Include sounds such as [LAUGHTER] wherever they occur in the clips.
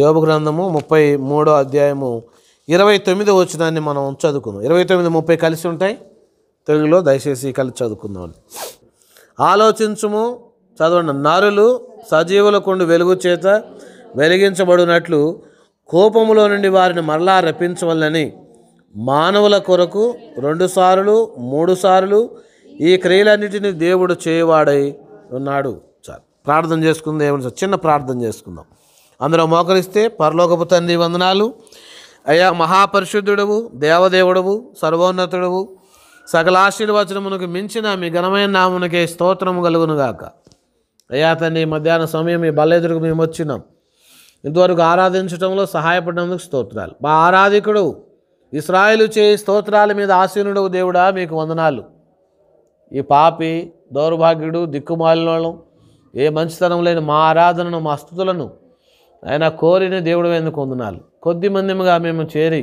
యోగ గ్రంథము ముప్పై మూడో అధ్యాయము ఇరవై తొమ్మిదో వచ్చినాన్ని మనం చదువుకుందాం ఇరవై తొమ్మిది ముప్పై కలిసి ఉంటాయి తెలుగులో దయచేసి కలిసి చదువుకుందాం ఆలోచించుము చదవండి నరులు కొండు వెలుగు చేత వెలిగించబడినట్లు కోపములో నుండి వారిని మరలా రప్పించవల్లని మానవుల కొరకు రెండు సార్లు మూడు సార్లు ఈ క్రియలన్నిటినీ దేవుడు చేయవాడై ఉన్నాడు సార్ ప్రార్థన చేసుకుందాం ఏమన్నా చిన్న ప్రార్థన చేసుకుందాం అందులో మోకరిస్తే పరలోకపు తండ్రి వందనాలు అయ్యా మహాపరిశుద్ధుడవు దేవదేవుడవు సర్వోన్నతుడవు సకల ఆశీర్వచనమునకు మించిన మీ ఘనమైన నామునకే స్తోత్రము కలుగునుగాక అయ్యా తండ్రి మధ్యాహ్న సమయం మీ బల్లెదురుకు మేము వచ్చినాం ఇంతవరకు ఆరాధించడంలో సహాయపడినందుకు స్తోత్రాలు మా ఆరాధికుడు ఇస్రాయలు చేయి స్తోత్రాల మీద ఆశీనుడవు దేవుడా మీకు వందనాలు ఈ పాపి దౌర్భాగ్యుడు దిక్కుమాలినోళం ఏ మంచితనం లేని మా ఆరాధనను మా స్థుతులను ఆయన కోరిన దేవుడు ఎందుకు పొందునాలు కొద్ది మందిగా మేము చేరి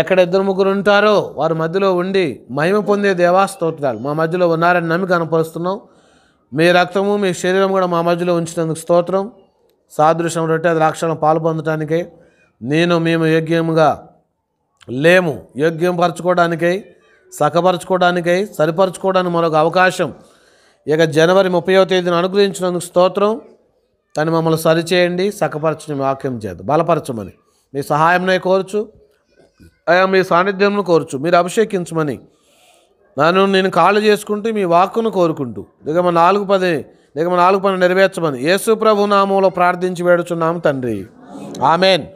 ఎక్కడ ఇద్దరు ముగ్గురు ఉంటారో వారి మధ్యలో ఉండి మహిమ పొందే దేవాస్తోత్రాలు మా మధ్యలో ఉన్నారని నమ్మి కనపరుస్తున్నాం మీ రక్తము మీ శరీరం కూడా మా మధ్యలో ఉంచినందుకు స్తోత్రం సాదృశ్యం రొట్టె ద్రాక్షలను పాలు పొందటానికి నేను మేము యోగ్యముగా లేము యోగ్యం పరచుకోవడానికై సఖపరచుకోవడానికై సరిపరచుకోవడానికి మరొక అవకాశం ఇక జనవరి ముప్పైవ తేదీన అనుగ్రహించినందుకు స్తోత్రం తను మమ్మల్ని సరిచేయండి సకపరచని వాక్యం చేత బలపరచమని మీ సహాయంనే కోరుచు అయా మీ సాన్నిధ్యంను కోరుచు మీరు అభిషేకించమని నన్ను నేను కాళ్ళు చేసుకుంటూ మీ వాక్కును కోరుకుంటూ దిగమ నాలుగు పది దిగమ నాలుగు పని నెరవేర్చమని యేసు ప్రభు నామంలో ప్రార్థించి వేడుచున్నాము తండ్రి ఆమెన్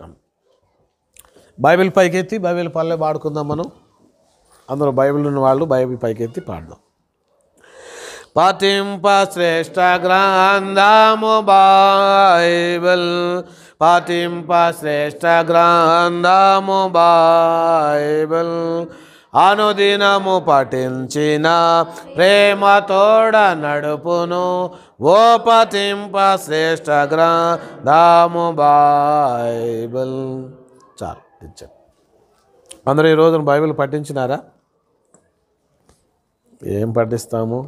బైబిల్ పైకెత్తి బైబిల్ పల్లె పాడుకుందాం మనం అందరూ బైబిల్ ఉన్న వాళ్ళు బైబిల్ పైకెత్తి పాడదాం పఠింప శ్రేష్ట గ్రంథము బైబల్ పఠింప శ్రేష్ట గ్రంథము బైబల్ అనుదినము పఠించిన ప్రేమ తోడ నడుపును ఓ పతింప శ్రేష్ట గ్రంథము బైబల్ చాలు ఇచ్చాను అందరూ ఈ రోజున బైబిల్ పఠించినారా ఏం పఠిస్తాము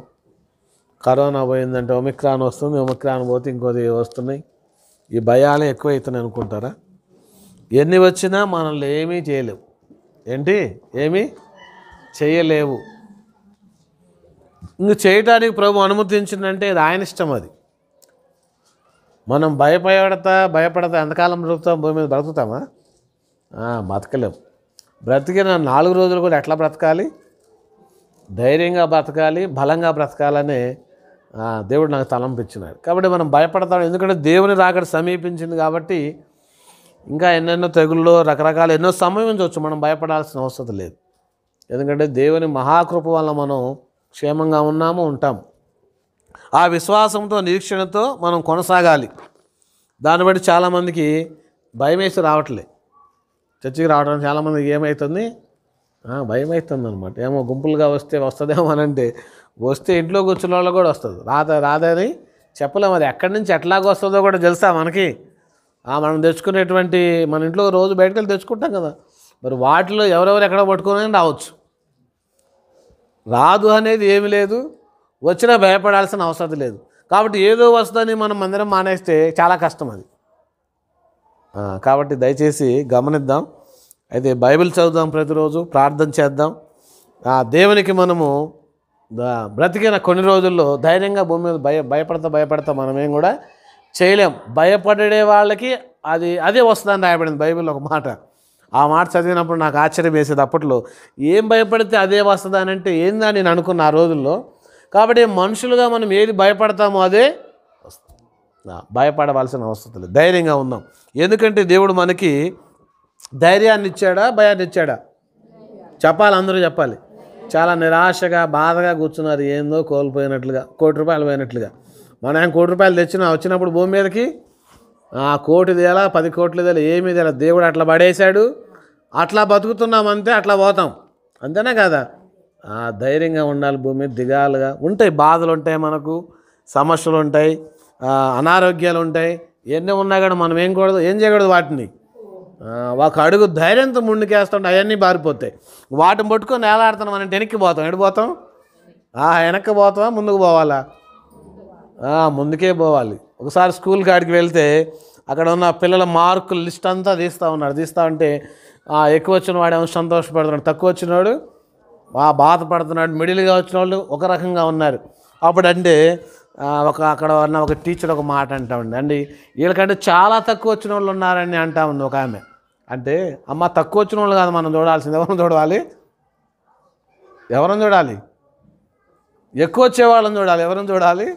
కరోనా పోయిందంటే ఒమిక్రాన్ వస్తుంది ఒమిక్రాన్ పోతే ఇంకోది వస్తున్నాయి ఈ భయాలే ఎక్కువ అనుకుంటారా ఎన్ని వచ్చినా మనల్ని ఏమీ చేయలేవు ఏంటి ఏమీ చేయలేవు ఇంక చేయటానికి ప్రభు అనుమతించిందంటే ఇది ఆయన ఇష్టం అది మనం భయపడతా భయపడతా ఎంతకాలం బ్రతుకుతాం భూమి మీద బ్రతుకుతామా బతకలేము బ్రతికిన నాలుగు రోజులు కూడా ఎట్లా బ్రతకాలి ధైర్యంగా బ్రతకాలి బలంగా బ్రతకాలనే దేవుడు నాకు తలంపించినారు కాబట్టి మనం భయపడతాం ఎందుకంటే దేవుని రాకడ సమీపించింది కాబట్టి ఇంకా ఎన్నెన్నో తెగుళ్ళు రకరకాల ఎన్నో సంభవించవచ్చు మనం భయపడాల్సిన అవసరం లేదు ఎందుకంటే దేవుని మహాకృప వల్ల మనం క్షేమంగా ఉన్నాము ఉంటాం ఆ విశ్వాసంతో నిరీక్షణతో మనం కొనసాగాలి దాన్ని బట్టి చాలామందికి భయం వేసి రావట్లే చర్చికి రావడానికి చాలామందికి ఏమవుతుంది భయం అవుతుంది అనమాట ఏమో గుంపులుగా వస్తే వస్తుందేమో అని అంటే వస్తే ఇంట్లో కూర్చున్న వాళ్ళు కూడా వస్తుంది రాదా రాదని చెప్పలేము అది ఎక్కడి నుంచి ఎట్లాగో వస్తుందో కూడా తెలుసా మనకి మనం తెచ్చుకునేటువంటి మన ఇంట్లో రోజు బయటకు వెళ్ళి తెచ్చుకుంటాం కదా మరి వాటిలో ఎవరెవరు ఎక్కడ పట్టుకుని రావచ్చు రాదు అనేది ఏమి లేదు వచ్చినా భయపడాల్సిన అవసరం లేదు కాబట్టి ఏదో వస్తుందని మనం మందిరం మానేస్తే చాలా కష్టం అది కాబట్టి దయచేసి గమనిద్దాం అయితే బైబిల్ చదువుదాం ప్రతిరోజు ప్రార్థన చేద్దాం ఆ దేవునికి మనము బ్రతికిన కొన్ని రోజుల్లో ధైర్యంగా భూమి మీద భయ భయపడతా భయపడతా మనమేం కూడా చేయలేం భయపడే వాళ్ళకి అది అదే వస్తుందని రాయబడింది బైబిల్లో ఒక మాట ఆ మాట చదివినప్పుడు నాకు ఆశ్చర్యం వేసేది అప్పట్లో ఏం భయపడితే అదే వస్తుంది అని అంటే ఏందా నేను అనుకున్న ఆ రోజుల్లో కాబట్టి మనుషులుగా మనం ఏది భయపడతామో అదే భయపడవలసిన అవసరం లేదు ధైర్యంగా ఉందాం ఎందుకంటే దేవుడు మనకి ధైర్యాన్ని ఇచ్చాడా భయాన్ని ఇచ్చాడా చెప్పాలి అందరూ చెప్పాలి చాలా నిరాశగా బాధగా కూర్చున్నారు ఏందో కోల్పోయినట్లుగా కోటి రూపాయలు పోయినట్లుగా మనం ఆయన కోటి రూపాయలు తెచ్చినా వచ్చినప్పుడు భూమి మీదకి ఆ కోటి దేలా పది కోట్లు దేలా ఏమీ దేలా దేవుడు అట్లా పడేశాడు అట్లా బతుకుతున్నాం అంతే అట్లా పోతాం అంతేనా కదా ధైర్యంగా ఉండాలి భూమి దిగాలుగా ఉంటాయి బాధలు ఉంటాయి మనకు సమస్యలు ఉంటాయి అనారోగ్యాలు ఉంటాయి ఎన్ని ఉన్నా కానీ మనం ఏం కూడదు ఏం చేయకూడదు వాటిని ఒక అడుగు ధైర్యంతో ముందుకేస్తుంటే అవన్నీ బారిపోతాయి వాటిని పట్టుకొని నేలాడుతున్నాం మనం వెనక్కి పోతాం ఎటు పోతాం వెనక్కి పోతావా ముందుకు పోవాలా ముందుకే పోవాలి ఒకసారి స్కూల్ కాడికి వెళ్తే అక్కడ ఉన్న పిల్లల మార్కుల లిస్ట్ అంతా తీస్తూ ఉన్నాడు తీస్తూ ఉంటే ఎక్కువ వచ్చిన వాడు ఏమో సంతోషపడుతున్నాడు తక్కువ వచ్చినవాడు బాధపడుతున్నాడు మిడిల్గా వచ్చిన వాళ్ళు ఒక రకంగా ఉన్నారు అప్పుడంటే ఒక అక్కడ ఉన్న ఒక టీచర్ ఒక మాట అంటామండి అండి వీళ్ళకంటే చాలా తక్కువ వచ్చిన వాళ్ళు ఉన్నారని అంటా ఉంది ఒక ఆమె అంటే అమ్మ తక్కువ వచ్చిన వాళ్ళు కాదు మనం చూడాల్సింది ఎవరిని చూడాలి ఎవరిని చూడాలి ఎక్కువ వచ్చే వాళ్ళని చూడాలి ఎవరిని చూడాలి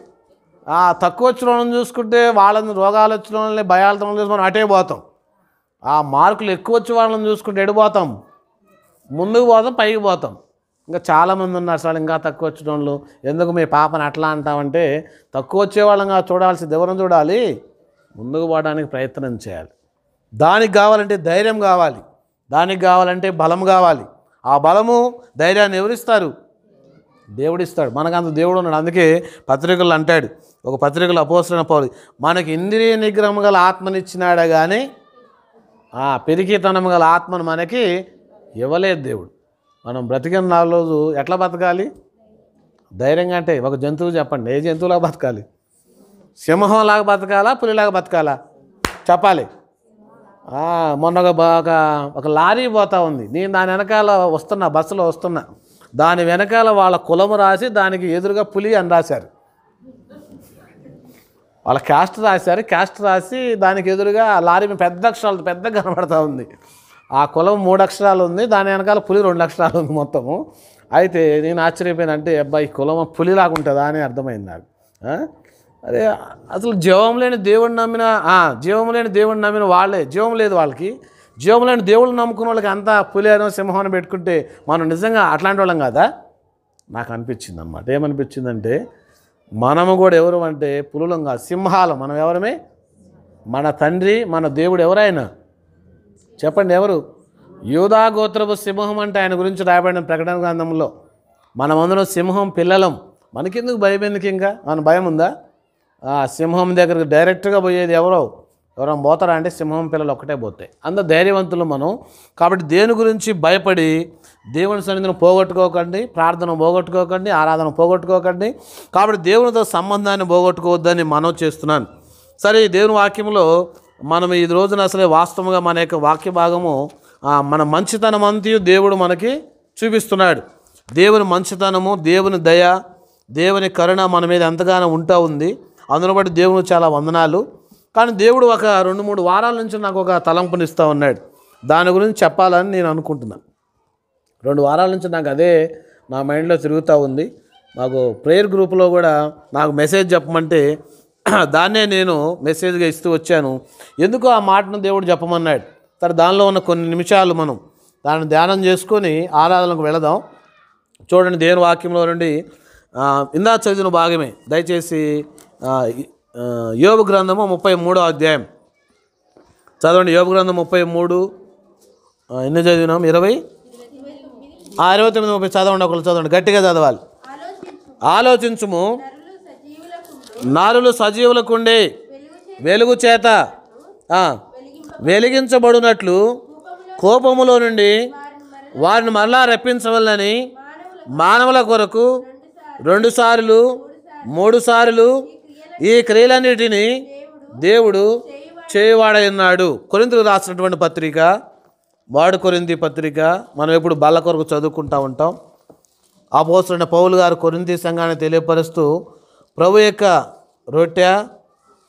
తక్కువ వచ్చిన వాళ్ళని చూసుకుంటే వాళ్ళని రోగాలు వచ్చిన వాళ్ళని భయాలతో చూసి మనం అటే పోతాం ఆ మార్కులు ఎక్కువ వచ్చే వాళ్ళని చూసుకుంటే ఎడిపోతాం ముందుకు పోతాం పైకి పోతాం ఇంకా చాలామంది ఉన్నారు సార్ ఇంకా తక్కువ వచ్చిన వాళ్ళు ఎందుకు మీ పాపను అట్లా అంటామంటే తక్కువ వచ్చే వాళ్ళంగా చూడాల్సింది ఎవరిని చూడాలి ముందుకు పోవడానికి ప్రయత్నం చేయాలి దానికి కావాలంటే ధైర్యం కావాలి దానికి కావాలంటే బలం కావాలి ఆ బలము ధైర్యాన్ని ఎవరిస్తారు దేవుడిస్తాడు మనకంత దేవుడు ఉన్నాడు అందుకే పత్రికలు అంటాడు ఒక పత్రికలు అపోసరణ పౌరు మనకి ఇంద్రియ నిగ్రహం గల ఆత్మనిచ్చినాడే కానీ ఆ పెరిగితనం గల ఆత్మను మనకి ఇవ్వలేదు దేవుడు మనం బ్రతికిన నాలుగు రోజు ఎట్లా బతకాలి ధైర్యంగా అంటే ఒక జంతువు చెప్పండి ఏ జంతువులాగా బతకాలి సింహంలాగా బతకాలా పులిలాగా బతకాలా చెప్పాలి మొన్న బాగా ఒక లారీ పోతా ఉంది నేను దాని వెనకాల వస్తున్నా బస్సులో వస్తున్నా దాని వెనకాల వాళ్ళ కులం రాసి దానికి ఎదురుగా పులి అని రాశారు వాళ్ళ క్యాస్ట్ రాశారు క్యాస్ట్ రాసి దానికి ఎదురుగా లారీ పెద్ద అక్షరాలు పెద్ద కనబడతా ఉంది ఆ కులం మూడు అక్షరాలు ఉంది దాని వెనకాల పులి రెండు అక్షరాలు ఉంది మొత్తము అయితే నేను అంటే అబ్బాయి కులం ఉంటుందా అని అర్థమైంది నాకు అదే అసలు జీవం లేని దేవుడిని నమ్మిన జీవం లేని దేవుడిని నమ్మిన వాళ్ళే జీవం లేదు వాళ్ళకి జీవం లేని దేవుళ్ళు నమ్ముకున్న వాళ్ళకి అంతా పులిహారం సింహం పెట్టుకుంటే మనం నిజంగా అట్లాంటి వాళ్ళం కాదా నాకు అనిపించింది అనమాట ఏమనిపించిందంటే మనము కూడా ఎవరు అంటే పులులం కాదు సింహాలం మనం ఎవరమే మన తండ్రి మన దేవుడు ఎవరైనా చెప్పండి ఎవరు యూదా గోత్రపు సింహం అంటే ఆయన గురించి రాయబడిన ప్రకటన గ్రంథంలో మనమందరం సింహం పిల్లలం మనకెందుకు భయం ఎందుకు ఇంకా మన భయం ఉందా సింహం దగ్గరికి డైరెక్ట్గా పోయేది ఎవరో ఎవరైనా పోతారా అంటే సింహం పిల్లలు ఒక్కటే పోతాయి అంత ధైర్యవంతులు మనం కాబట్టి దేని గురించి భయపడి దేవుని సన్నిధిని పోగొట్టుకోకండి ప్రార్థన పోగొట్టుకోకండి ఆరాధన పోగొట్టుకోకండి కాబట్టి దేవునితో సంబంధాన్ని పోగొట్టుకోవద్దని మనం చేస్తున్నాను సరే ఈ దేవుని వాక్యంలో మనం ఈ రోజున అసలే వాస్తవంగా మన యొక్క వాక్య భాగము మన మంచితనం అంతయు దేవుడు మనకి చూపిస్తున్నాడు దేవుని మంచితనము దేవుని దయ దేవుని కరుణ మన మీద ఎంతగానో ఉంటా ఉంది అందును బట్టి దేవుడు చాలా వందనాలు కానీ దేవుడు ఒక రెండు మూడు వారాల నుంచి నాకు ఒక తలంపునిస్తూ ఉన్నాడు దాని గురించి చెప్పాలని నేను అనుకుంటున్నాను రెండు వారాల నుంచి నాకు అదే నా మైండ్లో తిరుగుతూ ఉంది మాకు ప్రేయర్ గ్రూప్లో కూడా నాకు మెసేజ్ చెప్పమంటే [CLEARS THROAT] దాన్నే నేను మెసేజ్గా ఇస్తూ వచ్చాను ఎందుకు ఆ మాటను దేవుడు చెప్పమన్నాడు తర్వాత దానిలో ఉన్న కొన్ని నిమిషాలు మనం దాన్ని ధ్యానం చేసుకొని ఆరాధనకు వెళదాం చూడండి దేవుని వాక్యంలో నుండి ఇందా చదివిన భాగమే దయచేసి యోగ గ్రంథము ముప్పై మూడో అధ్యాయం చదవండి యోగ గ్రంథం ముప్పై మూడు ఎన్ని చదివినాం ఇరవై ఆ ఇరవై తొమ్మిది ముప్పై చదవండి ఒకళ్ళు చదవండి గట్టిగా చదవాలి ఆలోచించుము నారులు ఉండే వెలుగు చేత వెలిగించబడినట్లు కోపములో నుండి వారిని మరలా రప్పించవల్లని మానవుల కొరకు రెండుసార్లు సార్లు ఈ క్రియలన్నిటిని దేవుడు చేయవాడన్నాడు కొరింతకు రాసినటువంటి పత్రిక వాడు కొరింది పత్రిక మనం ఎప్పుడు బల్ల కొరకు చదువుకుంటూ ఉంటాం ఆ పోస్తున్న పౌలు గారు కొరింది సంఘాన్ని తెలియపరుస్తూ ప్రభు యొక్క రొట్టె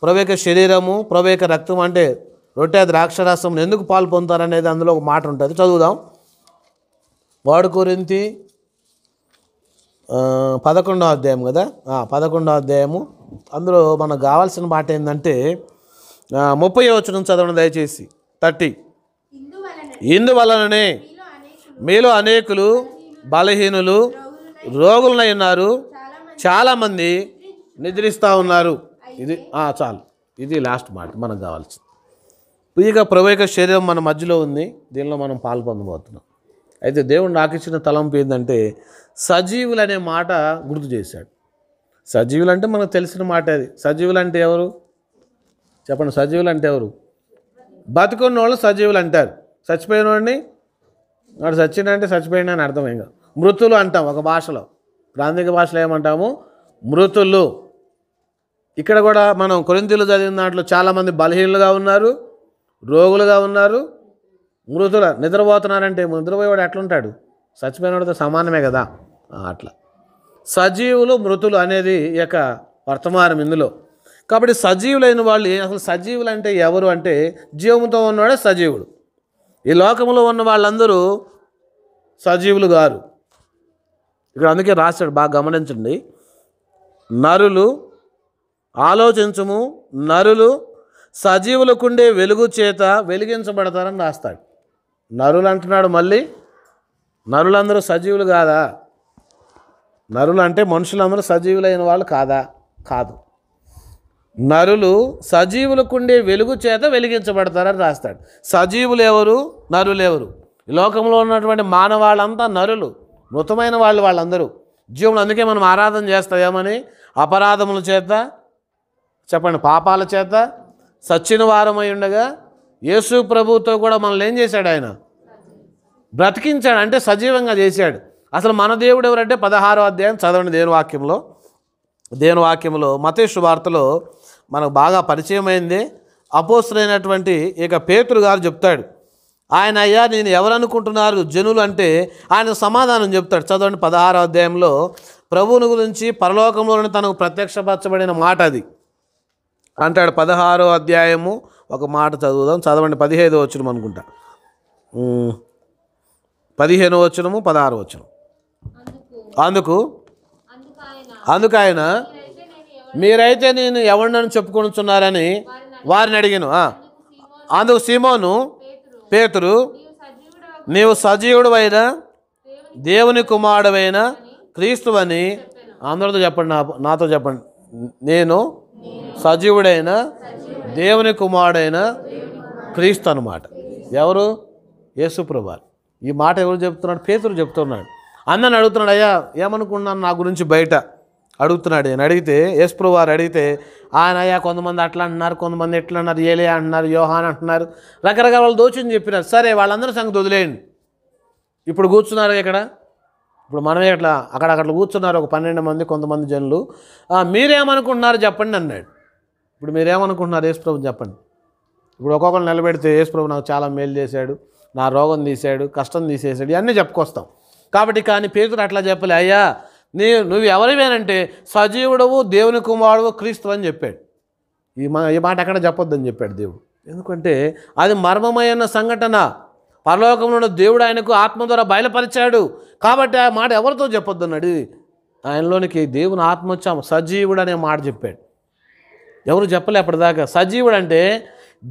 ప్రభు యొక్క శరీరము ప్రభు యొక్క రక్తం అంటే రొట్టె ద్రాక్షరసం ఎందుకు పాలు పొందుతారనేది అందులో ఒక మాట ఉంటుంది చదువుదాం వాడు కొరింతి పదకొండో అధ్యాయం కదా పదకొండో అధ్యాయము అందులో మనకు కావాల్సిన మాట ఏంటంటే ముప్పై వచ్చిన చదవడం దయచేసి థర్టీ ఇందువలననే మీలో అనేకులు బలహీనులు రోగులనై ఉన్నారు చాలామంది నిద్రిస్తూ ఉన్నారు ఇది చాలు ఇది లాస్ట్ మాట మనకు కావాల్సింది ఇక ప్రవేక శరీరం మన మధ్యలో ఉంది దీనిలో మనం పాల్పొందబోతున్నాం అయితే దేవుడు నాకు ఇచ్చిన తలంపు ఏంటంటే సజీవులు అనే మాట గుర్తు చేశాడు సజీవులు అంటే మనకు తెలిసిన మాట అది సజీవులు అంటే ఎవరు చెప్పండి సజీవులు అంటే ఎవరు బతుకున్న వాళ్ళు సజీవులు అంటారు చచ్చిపోయిన వాడిని వాడు చచ్చినంటే చచ్చిపోయిన అని అర్థం ఇంకా మృతులు అంటాం ఒక భాషలో ప్రాంతిక భాషలో ఏమంటాము మృతులు ఇక్కడ కూడా మనం కొరింతలు చదివిన దాంట్లో చాలామంది బలహీనులుగా ఉన్నారు రోగులుగా ఉన్నారు మృతుల నిద్రపోతున్నారంటే నిద్రపోయేవాడు ఎట్లుంటాడు వాడితో సమానమే కదా అట్లా సజీవులు మృతులు అనేది యొక్క వర్తమానం ఇందులో కాబట్టి సజీవులైన వాళ్ళు అసలు సజీవులు అంటే ఎవరు అంటే జీవంతో ఉన్నవాడే సజీవుడు ఈ లోకంలో ఉన్న వాళ్ళందరూ సజీవులు గారు ఇక్కడ అందుకే రాశాడు బాగా గమనించండి నరులు ఆలోచించము నరులు సజీవులకుండే వెలుగు చేత వెలిగించబడతారని రాస్తాడు నరులు అంటున్నాడు మళ్ళీ నరులందరూ సజీవులు కాదా నరులు అంటే మనుషులందరూ సజీవులైన వాళ్ళు కాదా కాదు నరులు సజీవులకుండే వెలుగు చేత వెలిగించబడతారని రాస్తాడు సజీవులు ఎవరు నరులు ఎవరు లోకంలో ఉన్నటువంటి మానవాళ్ళంతా నరులు మృతమైన వాళ్ళు వాళ్ళందరూ జీవులు అందుకే మనం ఆరాధన చేస్తామని అపరాధముల చేత చెప్పండి పాపాల చేత సచ్చిన వారమై ఉండగా యేసు ప్రభుతో కూడా మనల్ని ఏం చేశాడు ఆయన బ్రతికించాడు అంటే సజీవంగా చేశాడు అసలు మన దేవుడు ఎవరంటే పదహారో అధ్యాయం చదవండి దేవుని వాక్యంలో దేవుని వాక్యంలో మతేషు వార్తలో మనకు బాగా పరిచయమైంది అపోస్తులైనటువంటి ఇక పేతురు గారు చెప్తాడు ఆయన అయ్యా నేను ఎవరనుకుంటున్నారు జనులు అంటే ఆయన సమాధానం చెప్తాడు చదవండి పదహారో అధ్యాయంలో ప్రభువుని గురించి పరలోకంలోని తనకు ప్రత్యక్షపరచబడిన మాట అది అంటాడు పదహారో అధ్యాయము ఒక మాట చదువుదాం చదవండి పదిహేదో వచ్చినం అనుకుంటా పదిహేను వచ్చినము పదహారు వచ్చినము అందుకు అందుకు ఆయన మీరైతే నేను ఎవరినని చెప్పుకొనుచున్నారని వారిని అడిగాను అందుకు సీమోను పేతురు నీవు సజీవుడు దేవుని దేవుని క్రీస్తు అని అందరితో చెప్పండి నా నాతో చెప్పండి నేను సజీవుడైన దేవుని కుమారుడైన క్రీస్తు అనమాట ఎవరు యేసుప్రభాలు ఈ మాట ఎవరు చెప్తున్నాడు పేతురు చెప్తున్నాడు అన్నని అడుగుతున్నాడు అయ్యా ఏమనుకున్నాను నా గురించి బయట అడుగుతున్నాడు నేను అడిగితే యేసుప్రభు వారు అడిగితే ఆయన అయ్యా కొంతమంది అట్లా అంటున్నారు కొంతమంది ఎట్లా అన్నారు ఏలే అంటున్నారు యోహాన్ అంటున్నారు రకరకాల వాళ్ళు దోచుని చెప్పినారు సరే వాళ్ళందరూ సంగతి వదిలేయండి ఇప్పుడు కూర్చున్నారు ఇక్కడ ఇప్పుడు మనమే అట్లా అక్కడ అక్కడ కూర్చున్నారు ఒక పన్నెండు మంది కొంతమంది జనులు మీరేమనుకుంటున్నారు చెప్పండి అన్నాడు ఇప్పుడు మీరేమనుకుంటున్నారు యేసుప్రభు చెప్పండి ఇప్పుడు ఒక్కొక్కరు నిలబెడితే యేసుప్రభు నాకు చాలా మేలు చేశాడు నా రోగం తీశాడు కష్టం తీసేసాడు ఇవన్నీ చెప్పుకొస్తాం కాబట్టి కానీ పేతులు అట్లా చెప్పలే అయ్యా నీ నువ్వు ఎవరివేనంటే సజీవుడవు దేవుని కుమారుడు క్రీస్తు అని చెప్పాడు ఈ మా ఈ మాట అక్కడ చెప్పొద్దని చెప్పాడు దేవుడు ఎందుకంటే అది మర్మమైన సంఘటన పరలోకంలో దేవుడు ఆయనకు ఆత్మ ద్వారా బయలుపరిచాడు కాబట్టి ఆ మాట ఎవరితో చెప్పొద్దన్నాడు ఆయనలోనికి దేవుని ఆత్మ వచ్చాము సజీవుడు అనే మాట చెప్పాడు ఎవరు చెప్పలే అప్పటిదాకా సజీవుడు అంటే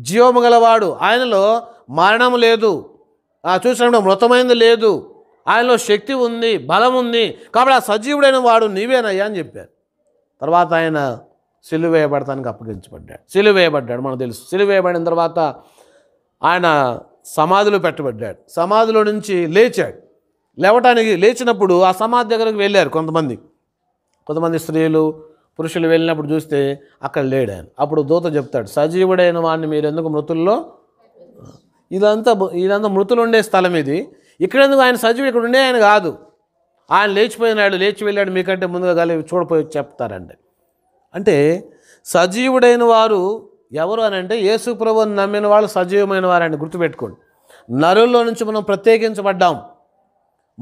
జీవము గలవాడు ఆయనలో మరణం లేదు చూసినప్పుడు మృతమైంది లేదు ఆయనలో శక్తి ఉంది బలం ఉంది కాబట్టి ఆ సజీవుడైన వాడు నీవేనయ్యా అని చెప్పారు తర్వాత ఆయన సిలువ వేయబడటానికి అప్పగించబడ్డాడు సిలువ వేయబడ్డాడు మనకు తెలుసు సిలువేయబడిన వేయబడిన తర్వాత ఆయన సమాధులు పెట్టబడ్డాడు సమాధిలో నుంచి లేచాడు లేవటానికి లేచినప్పుడు ఆ సమాధి దగ్గరకు వెళ్ళారు కొంతమంది కొంతమంది స్త్రీలు పురుషులు వెళ్ళినప్పుడు చూస్తే అక్కడ లేడు ఆయన అప్పుడు దూత చెప్తాడు సజీవుడైన వాడిని మీరు ఎందుకు మృతుల్లో ఇదంతా ఇదంతా మృతులు ఉండే స్థలం ఇది ఇక్కడెందుకు ఆయన సజీవుడు ఇక్కడ ఉండే ఆయన కాదు ఆయన లేచిపోయినాడు లేచి వెళ్ళాడు మీకంటే ముందుగా కానీ చూడపోయి చెప్తారండి అంటే సజీవుడైన వారు ఎవరు అని అంటే యేసు ప్రభువుని నమ్మిన వాళ్ళు సజీవమైన వారని గుర్తుపెట్టుకోండి నరుల్లో నుంచి మనం ప్రత్యేకించబడ్డాం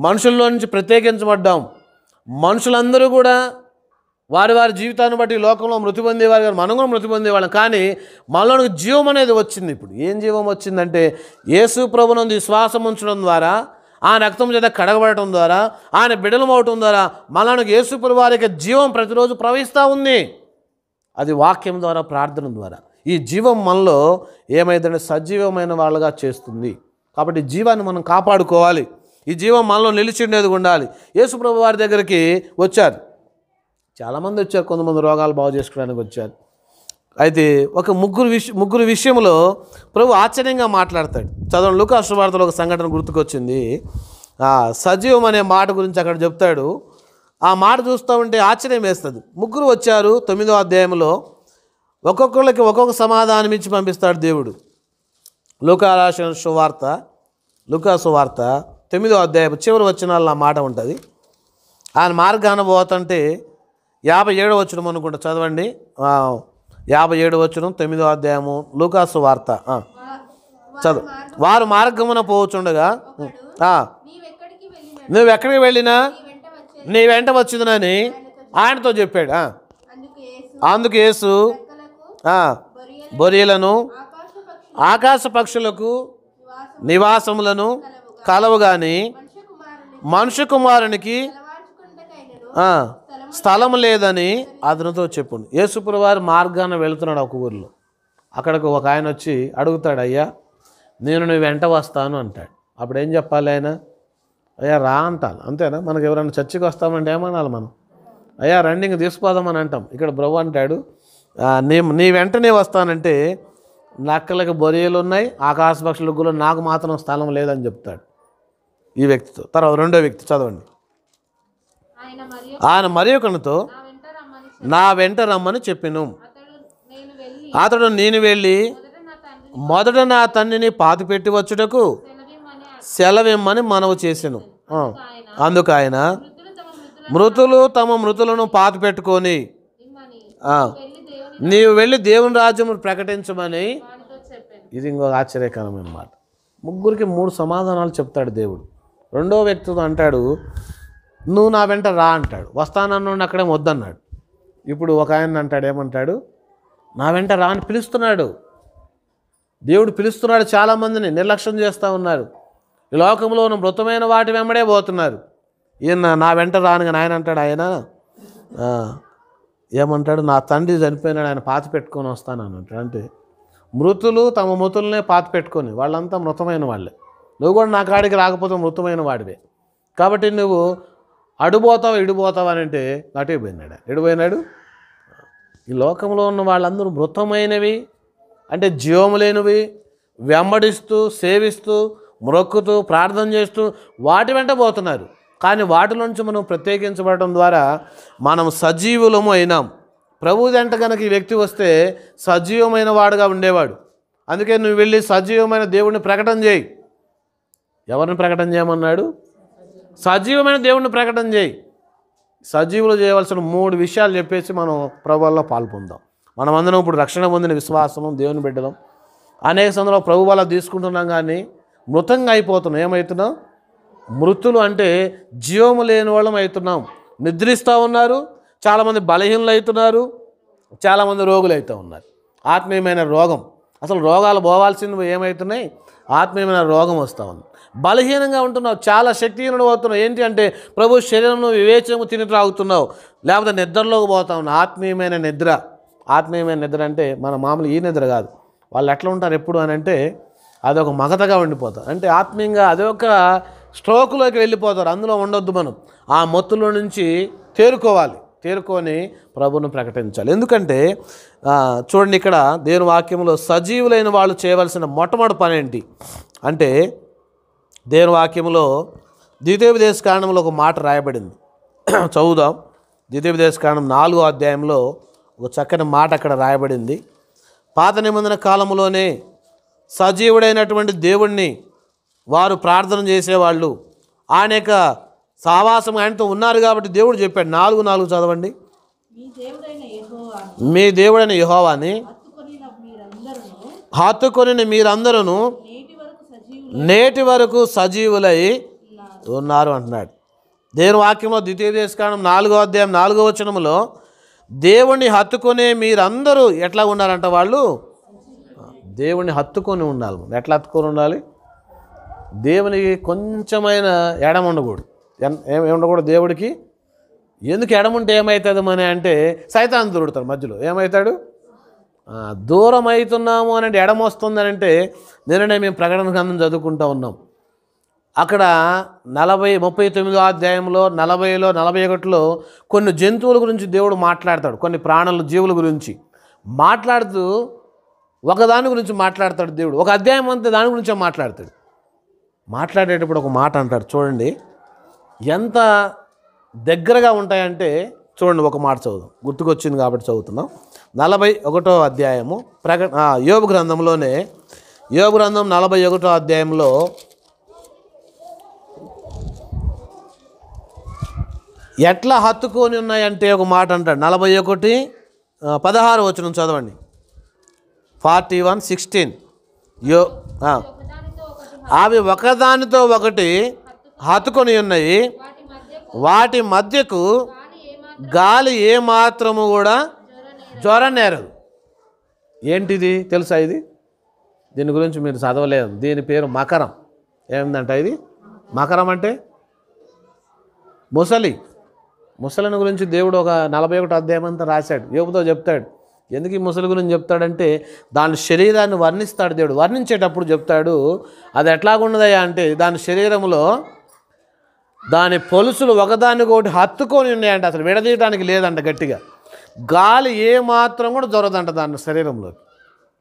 మనుషుల్లో నుంచి ప్రత్యేకించబడ్డాం మనుషులందరూ కూడా వారి వారి జీవితాన్ని బట్టి లోకంలో మృతి పొందేవారు కానీ మనం కూడా మృతి పొందేవాళ్ళం కానీ మనలోనికి జీవం అనేది వచ్చింది ఇప్పుడు ఏం జీవం వచ్చిందంటే యేసు ప్రభునందు విశ్వాసం ఉంచడం ద్వారా ఆ రక్తం చేత కడగబడటం ద్వారా ఆయన బిడలం అవటం ద్వారా మనలోనికి యేసు వారి యొక్క జీవం ప్రతిరోజు ప్రవహిస్తూ ఉంది అది వాక్యం ద్వారా ప్రార్థన ద్వారా ఈ జీవం మనలో ఏమైందంటే సజీవమైన వాళ్ళగా చేస్తుంది కాబట్టి జీవాన్ని మనం కాపాడుకోవాలి ఈ జీవం మనలో నిలిచి ఉండాలి ఉండాలి ప్రభు వారి దగ్గరికి వచ్చారు చాలామంది వచ్చారు కొంతమంది రోగాలు బాగు చేసుకోవడానికి వచ్చారు అయితే ఒక ముగ్గురు విష ముగ్గురు విషయంలో ప్రభు ఆశ్చర్యంగా మాట్లాడతాడు చదవండి లుకా శుభార్తలో ఒక సంఘటన గుర్తుకొచ్చింది సజీవం అనే మాట గురించి అక్కడ చెప్తాడు ఆ మాట చూస్తూ ఉంటే ఆశ్చర్యం వేస్తుంది ముగ్గురు వచ్చారు తొమ్మిదో అధ్యాయంలో ఒక్కొక్కరికి ఒక్కొక్క సమాధానం ఇచ్చి పంపిస్తాడు దేవుడు లుకారాశ సువార్త లుకా సువార్త తొమ్మిదో అధ్యాయం చివరి వాళ్ళు ఆ మాట ఉంటుంది ఆయన మార్గాన పోతుంటే యాభై ఏడు వచ్చిన అనుకుంటా చదవండి యాభై ఏడు వచ్చిన తొమ్మిదో అధ్యాయము లూకాసు వార్త చదువు వారు మార్గమున పోవచ్చుండగా నువ్వు ఎక్కడికి వెళ్ళినా నీ వెంట వచ్చిందని ఆయనతో చెప్పాడు అందుకు యేసు బొరియలను ఆకాశ పక్షులకు నివాసములను కలవు కానీ మనుషు కుమారునికి స్థలం లేదని అతనితో చెప్పును యేసుప్రవారు మార్గాన వెళుతున్నాడు ఒక ఊరిలో అక్కడికి ఒక ఆయన వచ్చి అడుగుతాడు అయ్యా నేను నీ వెంట వస్తాను అంటాడు అప్పుడు ఏం చెప్పాలి ఆయన అయ్యా రా అంటాను అంతేనా మనకు ఎవరైనా చర్చికి వస్తామంటే ఏమనాలి మనం అయ్యా రన్నింగ్ ఇంక తీసుకుపోదామని అంటాం ఇక్కడ బ్రవ్ అంటాడు నీ నీ వెంటనే వస్తానంటే నక్కలకి బొరియలు ఉన్నాయి ఆకాశ పక్షులకు నాకు మాత్రం స్థలం లేదని చెప్తాడు ఈ వ్యక్తితో తర్వాత రెండో వ్యక్తి చదవండి ఆయన మరి ఒకనితో నా వెంట రమ్మని చెప్పిను అతడు నేను వెళ్ళి మొదట నా తండ్రిని పాతిపెట్టి వచ్చుటకు సెలవిమ్మని మనవు చేసాను అందుకు ఆయన మృతులు తమ మృతులను పాతి పెట్టుకొని నీవు వెళ్ళి దేవుని రాజ్యం ప్రకటించమని ఇది ఇంకో ఆశ్చర్యకరమైన మాట ముగ్గురికి మూడు సమాధానాలు చెప్తాడు దేవుడు రెండో వ్యక్తితో అంటాడు నువ్వు నా వెంట రా అంటాడు వస్తానన్నోడు అక్కడే వద్దన్నాడు ఇప్పుడు ఒక ఆయన అంటాడు ఏమంటాడు నా వెంట రా అని పిలుస్తున్నాడు దేవుడు పిలుస్తున్నాడు చాలామందిని నిర్లక్ష్యం చేస్తూ ఉన్నారు ఈ లోకంలో ఉన్న మృతమైన వాటి వెంబడే పోతున్నారు ఈయన నా వెంట రానుగా ఆయన అంటాడు ఆయన ఏమంటాడు నా తండ్రి చనిపోయినాడు ఆయన పాతి పెట్టుకొని అని అంటాడు అంటే మృతులు తమ మృతులనే పాతి పెట్టుకొని వాళ్ళంతా మృతమైన వాళ్ళే నువ్వు కూడా నా కాడికి రాకపోతే మృతమైన వాడివే కాబట్టి నువ్వు అడుపోతావు ఎడిపోతావు అని అంటే అటుపోయినాడు ఎడిపోయినాడు ఈ లోకంలో ఉన్న వాళ్ళందరూ మృతమైనవి అంటే జీవము లేనివి వెంబడిస్తూ సేవిస్తూ మ్రొక్కుతూ ప్రార్థన చేస్తూ వాటి వెంట పోతున్నారు కానీ వాటిలోంచి మనం ప్రత్యేకించబడటం ద్వారా మనం సజీవులము అయినాం ప్రభు వెంట కనుక ఈ వ్యక్తి వస్తే సజీవమైన వాడుగా ఉండేవాడు అందుకే నువ్వు వెళ్ళి సజీవమైన దేవుడిని ప్రకటన చేయి ఎవరిని ప్రకటన చేయమన్నాడు సజీవమైన దేవుణ్ణి ప్రకటన చేయి సజీవులు చేయవలసిన మూడు విషయాలు చెప్పేసి మనం ప్రభువల్లో పాల్పొందాం మనమందరం ఇప్పుడు రక్షణ పొందిన విశ్వాసము దేవుని బిడ్డలం అనేక సందర్భంలో ప్రభు వల్ల తీసుకుంటున్నాం కానీ మృతంగా అయిపోతున్నాం ఏమవుతున్నాం మృతులు అంటే జీవము లేని వాళ్ళం అవుతున్నాం నిద్రిస్తూ ఉన్నారు చాలామంది బలహీనలు అవుతున్నారు చాలామంది రోగులు అవుతూ ఉన్నారు ఆత్మీయమైన రోగం అసలు రోగాలు పోవాల్సింది ఏమవుతున్నాయి ఆత్మీయమైన రోగం వస్తూ ఉంది బలహీనంగా ఉంటున్నావు చాలా శక్తిహీనుడు అవుతున్నావు ఏంటి అంటే ప్రభు శరీరము వివేచనము తిని త్రాగుతున్నావు లేకపోతే నిద్రలోకి పోతా ఉన్నావు ఆత్మీయమైన నిద్ర ఆత్మీయమైన నిద్ర అంటే మన మామూలు ఈ నిద్ర కాదు వాళ్ళు ఎట్లా ఉంటారు ఎప్పుడు అని అంటే అదొక మగతగా ఉండిపోతారు అంటే ఆత్మీయంగా అదొక స్ట్రోక్లోకి వెళ్ళిపోతారు అందులో ఉండొద్దు మనం ఆ మొత్తులో నుంచి తేరుకోవాలి తేరుకొని ప్రభును ప్రకటించాలి ఎందుకంటే చూడండి ఇక్కడ దేని వాక్యంలో సజీవులైన వాళ్ళు చేయవలసిన మొట్టమొదటి పని ఏంటి అంటే దేని వాక్యంలో ద్వితీయోపదేశ కారణంలో ఒక మాట రాయబడింది చదువుదాం ద్వితీయోపదేశ కారణం నాలుగో అధ్యాయంలో ఒక చక్కని మాట అక్కడ రాయబడింది పాత నిబంధన కాలంలోనే సజీవుడైనటువంటి దేవుణ్ణి వారు ప్రార్థన చేసేవాళ్ళు ఆయన యొక్క సావాసం ఆయనతో ఉన్నారు కాబట్టి దేవుడు చెప్పాడు నాలుగు నాలుగు చదవండి మీ దేవుడైన యహోవాని హత్తుకొని మీరందరూ నేటి వరకు సజీవులై ఉన్నారు అంటున్నాడు దేవుని వాక్యంలో ద్వితీయ దేశకాండం నాలుగో అధ్యాయం నాలుగో వచనంలో దేవుణ్ణి హత్తుకునే మీరందరూ ఎట్లా ఉన్నారంట వాళ్ళు దేవుణ్ణి హత్తుకొని ఉండాలి ఎట్లా హత్తుకొని ఉండాలి దేవునికి కొంచెమైన ఎడం ఉండకూడదు ఏమి ఉండకూడదు దేవుడికి ఎందుకు ఎడముంటే ఏమవుతుంది మని అంటే సైతాన్ని దొరుకుతాడు మధ్యలో ఏమవుతాడు దూరం అవుతున్నాము అని ఎడమ వస్తుందనంటే నిన్ననే మేము ప్రకటన గ్రంథం చదువుకుంటూ ఉన్నాం అక్కడ నలభై ముప్పై తొమ్మిదో అధ్యాయంలో నలభైలో నలభై ఒకటిలో కొన్ని జంతువుల గురించి దేవుడు మాట్లాడతాడు కొన్ని ప్రాణుల జీవుల గురించి మాట్లాడుతూ ఒకదాని గురించి మాట్లాడతాడు దేవుడు ఒక అధ్యాయం అంతే దాని గురించే మాట్లాడతాడు మాట్లాడేటప్పుడు ఒక మాట అంటాడు చూడండి ఎంత దగ్గరగా ఉంటాయంటే చూడండి ఒక మాట చదువుదాం గుర్తుకొచ్చింది కాబట్టి చదువుతున్నాం నలభై ఒకటో అధ్యాయము ప్రకట యోగు గ్రంథంలోనే యోగు గ్రంథం నలభై ఒకటో అధ్యాయంలో ఎట్లా హత్తుకొని ఉన్నాయంటే ఒక మాట అంటాడు నలభై ఒకటి పదహారు వచ్చిన చదవండి ఫార్టీ వన్ సిక్స్టీన్ యో అవి ఒకదానితో ఒకటి హత్తుకొని ఉన్నాయి వాటి మధ్యకు గాలి ఏ మాత్రము కూడా జ్వరనేరదు ఏంటిది తెలుసా ఇది దీని గురించి మీరు చదవలేదు దీని పేరు మకరం ఏమిందంట ఇది మకరం అంటే ముసలి ముసలిని గురించి దేవుడు ఒక నలభై ఒకటి అధ్యాయం అంతా రాశాడు ఏపుతో చెప్తాడు ఎందుకు ఈ ముసలి గురించి చెప్తాడంటే దాని శరీరాన్ని వర్ణిస్తాడు దేవుడు వర్ణించేటప్పుడు చెప్తాడు అది ఎట్లాగున్నదయ్యా అంటే దాని శరీరంలో దాని పొలుసులు ఒకదానికొకటి హత్తుకొని ఉన్నాయంట అసలు విడదీయడానికి లేదంట గట్టిగా గాలి ఏ మాత్రం కూడా దొరదంట దాని శరీరంలో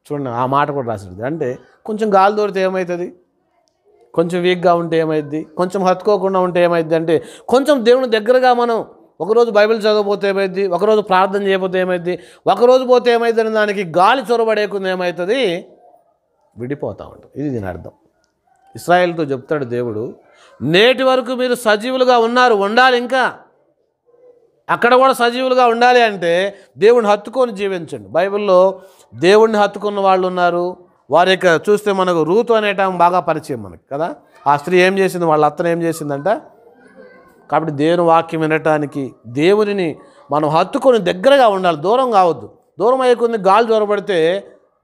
చూడండి ఆ మాట కూడా రాసింది అంటే కొంచెం గాలి దొరితే ఏమవుతుంది కొంచెం వీక్గా ఉంటే ఏమైద్ది కొంచెం హత్తుకోకుండా ఉంటే ఏమైద్ది అంటే కొంచెం దేవుని దగ్గరగా మనం ఒకరోజు బైబిల్ చదవకపోతే ఏమైద్ది ఒకరోజు ప్రార్థన చేయకపోతే ఏమైద్ది ఒకరోజు పోతే ఏమైందని అని దానికి గాలి చొరబడేకుండా ఏమవుతుంది విడిపోతూ ఉంటుంది ఇది దీని అర్థం ఇస్రాయేల్తో చెప్తాడు దేవుడు నేటి వరకు మీరు సజీవులుగా ఉన్నారు ఉండాలి ఇంకా అక్కడ కూడా సజీవులుగా ఉండాలి అంటే దేవుణ్ణి హత్తుకొని జీవించండి బైబిల్లో దేవుణ్ణి హత్తుకున్న వాళ్ళు ఉన్నారు వారి యొక్క చూస్తే మనకు రూతు అనేటం బాగా పరిచయం మనకి కదా ఆ స్త్రీ ఏం చేసింది వాళ్ళ అత్తను ఏం చేసిందంట కాబట్టి దేవుని వాక్యం వినటానికి దేవుని మనం హత్తుకొని దగ్గరగా ఉండాలి దూరం కావద్దు దూరం అయ్యే కొన్ని గాలి దూరపడితే